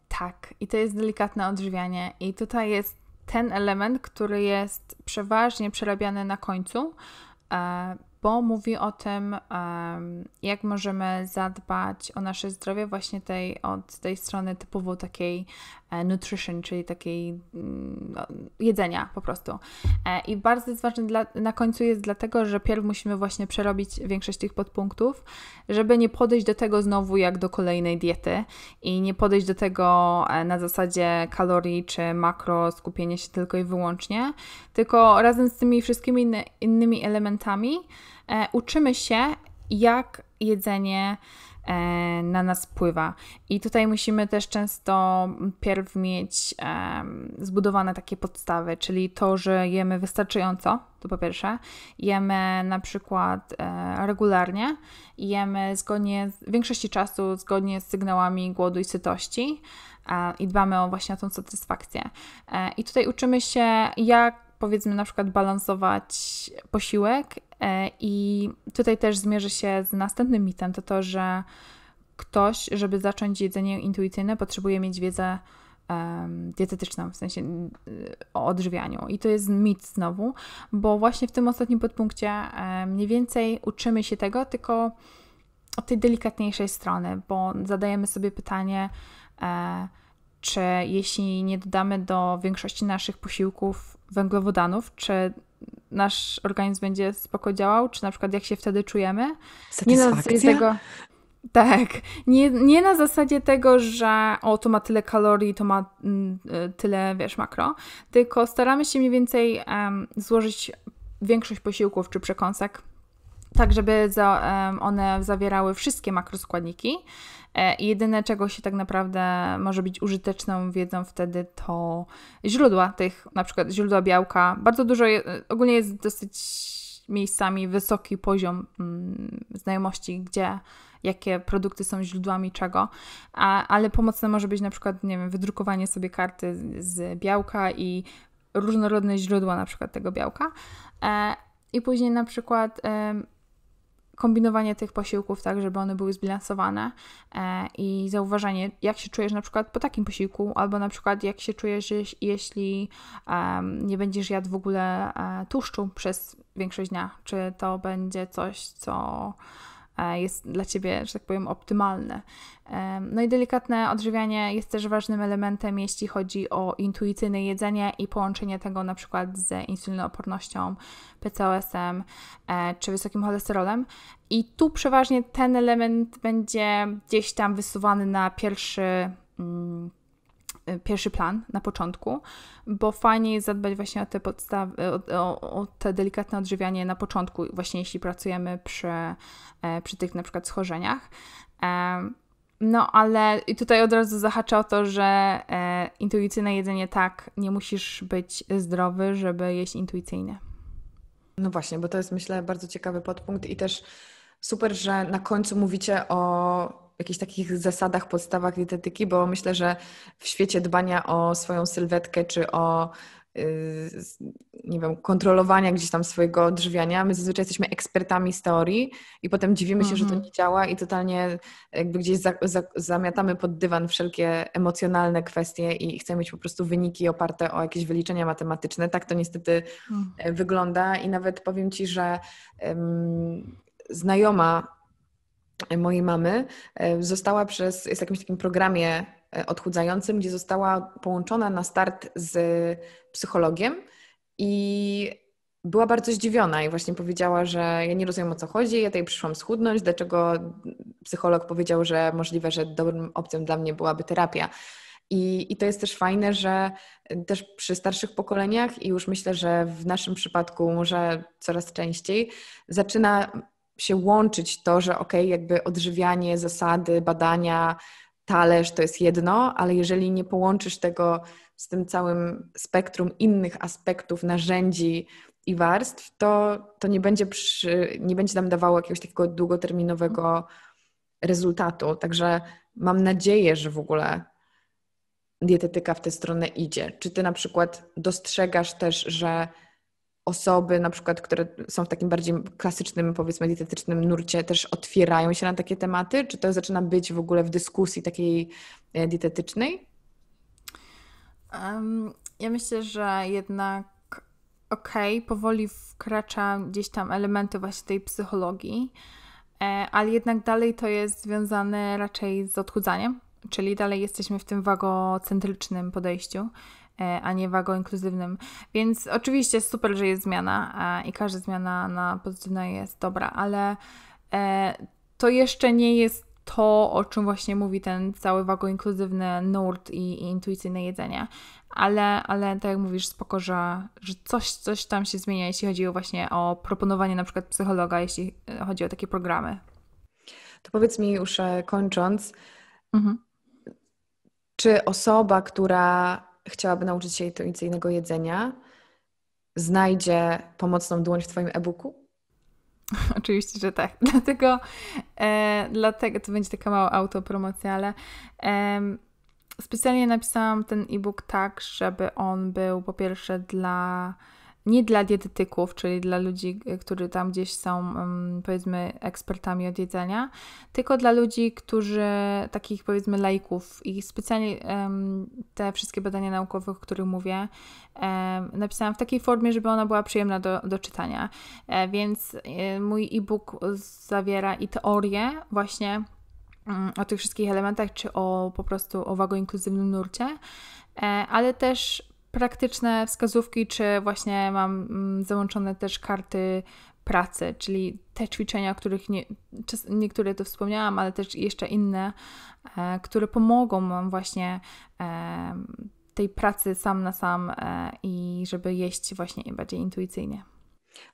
B: Tak, i to jest delikatne odżywianie. I tutaj jest ten element, który jest przeważnie przerabiany na końcu, e, bo mówi o tym, e, jak możemy zadbać o nasze zdrowie właśnie tej, od tej strony typowo takiej E, nutrition, czyli takiej mm, no, jedzenia po prostu. E, I bardzo jest ważny dla, na końcu jest dlatego, że pierw musimy właśnie przerobić większość tych podpunktów, żeby nie podejść do tego znowu jak do kolejnej diety i nie podejść do tego e, na zasadzie kalorii czy makro, skupienie się tylko i wyłącznie, tylko razem z tymi wszystkimi inny, innymi elementami e, uczymy się, jak jedzenie E, na nas pływa I tutaj musimy też często pierw mieć zbudowane takie podstawy, czyli to, że jemy wystarczająco, to po pierwsze, jemy na przykład e, regularnie, jemy zgodnie z, w większości czasu zgodnie z sygnałami głodu i sytości i dbamy o właśnie o tą satysfakcję. E, I tutaj uczymy się, jak powiedzmy na przykład balansować posiłek E, I tutaj też zmierzy się z następnym mitem, to to, że ktoś, żeby zacząć jedzenie intuicyjne, potrzebuje mieć wiedzę um, dietetyczną, w sensie e, o odżywianiu. I to jest mit znowu, bo właśnie w tym ostatnim podpunkcie um, mniej więcej uczymy się tego, tylko od tej delikatniejszej strony, bo zadajemy sobie pytanie, e, czy jeśli nie dodamy do większości naszych posiłków węglowodanów, czy nasz organizm będzie spoko działał, czy na przykład jak się wtedy czujemy.
A: Nie na zasadzie tego.
B: Tak, nie, nie na zasadzie tego, że o, to ma tyle kalorii, to ma mm, y, tyle, wiesz, makro, tylko staramy się mniej więcej um, złożyć większość posiłków czy przekąsek tak, żeby za, um, one zawierały wszystkie makroskładniki, E, jedyne, czego się tak naprawdę może być użyteczną wiedzą wtedy, to źródła tych, na przykład źródła białka. Bardzo dużo, je, e, ogólnie jest dosyć miejscami wysoki poziom mm, znajomości, gdzie jakie produkty są źródłami czego, A, ale pomocne może być na przykład, nie wiem, wydrukowanie sobie karty z, z białka i różnorodne źródła na przykład tego białka. E, I później na przykład... E, kombinowanie tych posiłków tak, żeby one były zbilansowane e, i zauważanie, jak się czujesz na przykład po takim posiłku, albo na przykład jak się czujesz, jeśli e, nie będziesz jadł w ogóle e, tłuszczu przez większość dnia, czy to będzie coś, co E, jest dla ciebie, że tak powiem, optymalne. No i delikatne odżywianie jest też ważnym elementem, jeśli chodzi o intuicyjne jedzenie i połączenie tego na przykład z insulinoopornością, PCOS-em e, czy wysokim cholesterolem. I tu przeważnie ten element będzie gdzieś tam wysuwany na pierwszy mm, Y, pierwszy plan na początku, bo fajnie jest zadbać właśnie o te podstawy, o, o, o, te delikatne odżywianie na początku, właśnie jeśli pracujemy przy, e, przy tych na przykład schorzeniach. E, no, ale i tutaj od razu zahacza o to, że e, intuicyjne jedzenie tak, nie musisz być zdrowy, żeby
A: jeść intuicyjnie. No właśnie, bo to jest myślę bardzo ciekawy podpunkt i też super, że na końcu mówicie o jakichś takich zasadach, podstawach dietetyki, bo myślę, że w świecie dbania o swoją sylwetkę czy o y, nie wiem, kontrolowania gdzieś tam swojego odżywiania. My zazwyczaj jesteśmy ekspertami z teorii i potem dziwimy się, że to mhm. nie działa i totalnie jakby gdzieś za, za, zamiatamy pod dywan wszelkie emocjonalne kwestie i chcemy mieć po prostu wyniki oparte o jakieś wyliczenia matematyczne. Tak to niestety hmm. e, wygląda i nawet powiem Ci, że um, znajoma mojej mamy e, została przez, jest w jakimś takim programie e, odchudzającym, gdzie została połączona na start z psychologiem i była bardzo zdziwiona i właśnie powiedziała, że ja nie rozumiem o co chodzi, ja tutaj przyszłam schudnąć, dlaczego psycholog powiedział, że możliwe, że dobrym opcją dla mnie byłaby terapia. I, I to jest też fajne, że też przy starszych pokoleniach, i już myślę, że w naszym przypadku może coraz częściej, zaczyna się łączyć to, że ok, jakby odżywianie, zasady, badania, talerz to jest jedno, ale jeżeli nie połączysz tego z tym całym spektrum innych aspektów, narzędzi i warstw, to, to nie, będzie przy, nie będzie nam dawało jakiegoś takiego długoterminowego rezultatu. Także mam nadzieję, że w ogóle dietetyka w tę stronę idzie. Czy ty na przykład dostrzegasz też, że osoby na przykład, które są w takim bardziej klasycznym, powiedzmy dietetycznym nurcie, też otwierają się na takie tematy? Czy to zaczyna być w ogóle w dyskusji takiej e, dietetycznej?
B: Um, ja myślę, że jednak okej, okay, powoli wkracza gdzieś tam elementy właśnie tej psychologii, e, ale jednak dalej to jest związane raczej z odchudzaniem, czyli dalej jesteśmy w tym wagocentrycznym podejściu, a nie inkluzywnym, Więc oczywiście super, że jest zmiana e, i każda zmiana na pozytywna jest dobra, ale e, to jeszcze nie jest to, o czym właśnie mówi ten cały inkluzywny nurt i, i intuicyjne jedzenie. Ale, ale tak jak mówisz, spoko, że, że coś, coś tam się zmienia, jeśli chodzi właśnie o proponowanie na przykład psychologa, jeśli chodzi o takie programy.
A: To powiedz mi już e, kończąc, mhm. czy osoba, która chciałaby nauczyć się intuicyjnego jedzenia, znajdzie pomocną dłoń w Twoim e-booku?
B: Oczywiście, że tak. Dlatego, e, dlatego to będzie taka mała autopromocja, ale e, specjalnie napisałam ten e-book tak, żeby on był po pierwsze dla nie dla dietetyków, czyli dla ludzi, którzy tam gdzieś są, mm, powiedzmy, ekspertami od jedzenia, tylko dla ludzi, którzy, takich powiedzmy laików i specjalnie te wszystkie badania naukowe, o których mówię, napisałam w takiej formie, żeby ona była przyjemna do, do czytania. E, więc e, mój e-book zawiera i teorię właśnie mm, o tych wszystkich elementach, czy o po prostu o wago inkluzywnym nurcie, e, ale też praktyczne wskazówki, czy właśnie mam mm, załączone też karty pracy, czyli te ćwiczenia, o których nie, niektóre to wspomniałam, ale też jeszcze inne, e, które pomogą Wam właśnie e, tej pracy sam na sam e, i żeby jeść właśnie
A: bardziej intuicyjnie.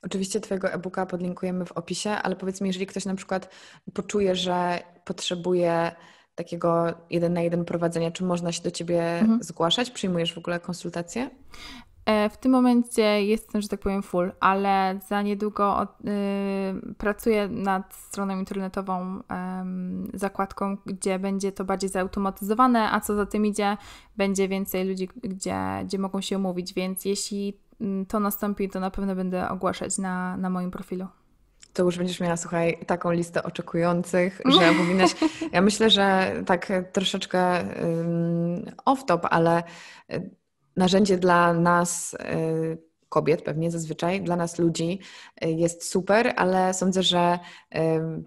A: Oczywiście Twojego e-booka podlinkujemy w opisie, ale powiedz mi, jeżeli ktoś na przykład poczuje, że potrzebuje takiego jeden na jeden prowadzenia? Czy można się do ciebie mhm. zgłaszać? Przyjmujesz w ogóle konsultacje? E, w tym momencie
B: jestem, że tak powiem, full, ale za niedługo od, y, pracuję nad stroną internetową, y, zakładką, gdzie będzie to bardziej zautomatyzowane, a co za tym idzie, będzie więcej ludzi, gdzie, gdzie mogą się umówić, więc jeśli mm, to nastąpi, to na pewno będę ogłaszać na, na moim profilu
A: to już będziesz miała, słuchaj, taką listę oczekujących, że powinnaś. Ja myślę, że tak troszeczkę off-top, ale y, narzędzie dla nas, y, kobiet pewnie zazwyczaj, dla nas ludzi y, jest super, ale sądzę, że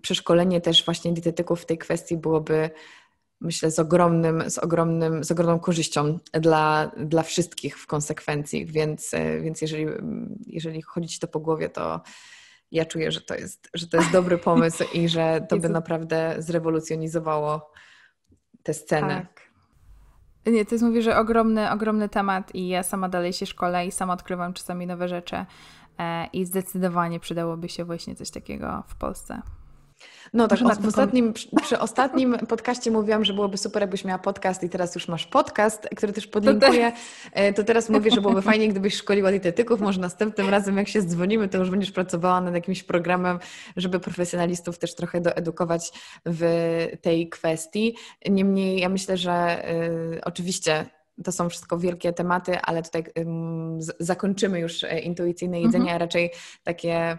A: przeszkolenie też właśnie dietetyków w tej kwestii byłoby myślę, z, ogromnym, z, ogromnym, z ogromną korzyścią dla, dla wszystkich w konsekwencji. Więc, więc jeżeli, jeżeli chodzi ci to po głowie, to ja czuję, że to jest, że to jest dobry pomysł i że to by naprawdę zrewolucjonizowało te sceny. Tak.
B: Nie, to jest mówię, że ogromny, ogromny temat i ja sama dalej się szkolę i sama odkrywam czasami nowe rzeczy e, i zdecydowanie przydałoby się właśnie coś takiego w Polsce.
A: No tak, o, w ostatnim, przy, przy ostatnim podcaście mówiłam, że byłoby super, jakbyś miała podcast i teraz już masz podcast, który też podlinkuję. E, to teraz mówię, że byłoby fajnie, gdybyś szkoliła dietetyków. Może następnym razem, jak się zdzwonimy, to już będziesz pracowała nad jakimś programem, żeby profesjonalistów też trochę doedukować w tej kwestii. Niemniej ja myślę, że y, oczywiście to są wszystko wielkie tematy, ale tutaj zakończymy już e, intuicyjne jedzenie, mhm. a raczej takie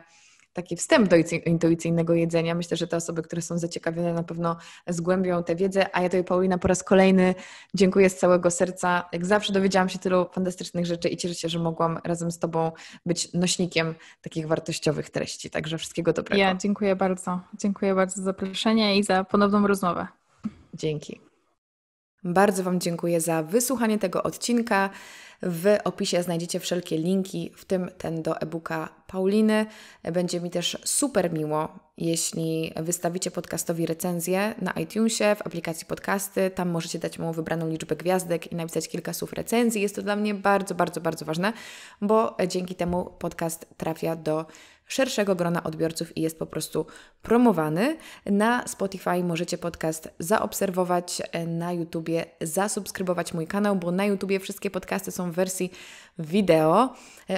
A: taki wstęp do intuicyjnego jedzenia. Myślę, że te osoby, które są zaciekawione, na pewno zgłębią tę wiedzę. A ja Tobie, Paulina, po raz kolejny dziękuję z całego serca. Jak zawsze dowiedziałam się tylu fantastycznych rzeczy i cieszę się, że mogłam razem z Tobą być nośnikiem takich wartościowych treści. Także wszystkiego dobrego. Ja dziękuję bardzo. Dziękuję bardzo za zaproszenie i za ponowną rozmowę. Dzięki. Bardzo Wam dziękuję za wysłuchanie tego odcinka. W opisie znajdziecie wszelkie linki, w tym ten do e-booka Pauliny. Będzie mi też super miło, jeśli wystawicie podcastowi recenzję na iTunesie, w aplikacji podcasty. Tam możecie dać mu wybraną liczbę gwiazdek i napisać kilka słów recenzji. Jest to dla mnie bardzo, bardzo, bardzo ważne, bo dzięki temu podcast trafia do szerszego grona odbiorców i jest po prostu promowany. Na Spotify możecie podcast zaobserwować, na YouTubie zasubskrybować mój kanał, bo na YouTubie wszystkie podcasty są w wersji wideo.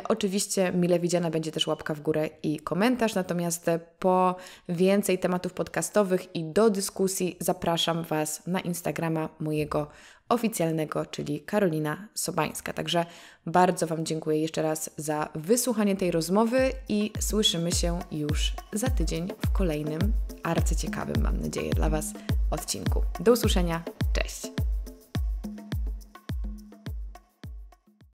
A: Oczywiście mile widziana będzie też łapka w górę i komentarz, natomiast po więcej tematów podcastowych i do dyskusji zapraszam Was na Instagrama mojego oficjalnego, czyli Karolina Sobańska. Także bardzo Wam dziękuję jeszcze raz za wysłuchanie tej rozmowy i słyszymy się już za tydzień w kolejnym arcyciekawym, mam nadzieję, dla Was odcinku. Do usłyszenia, cześć!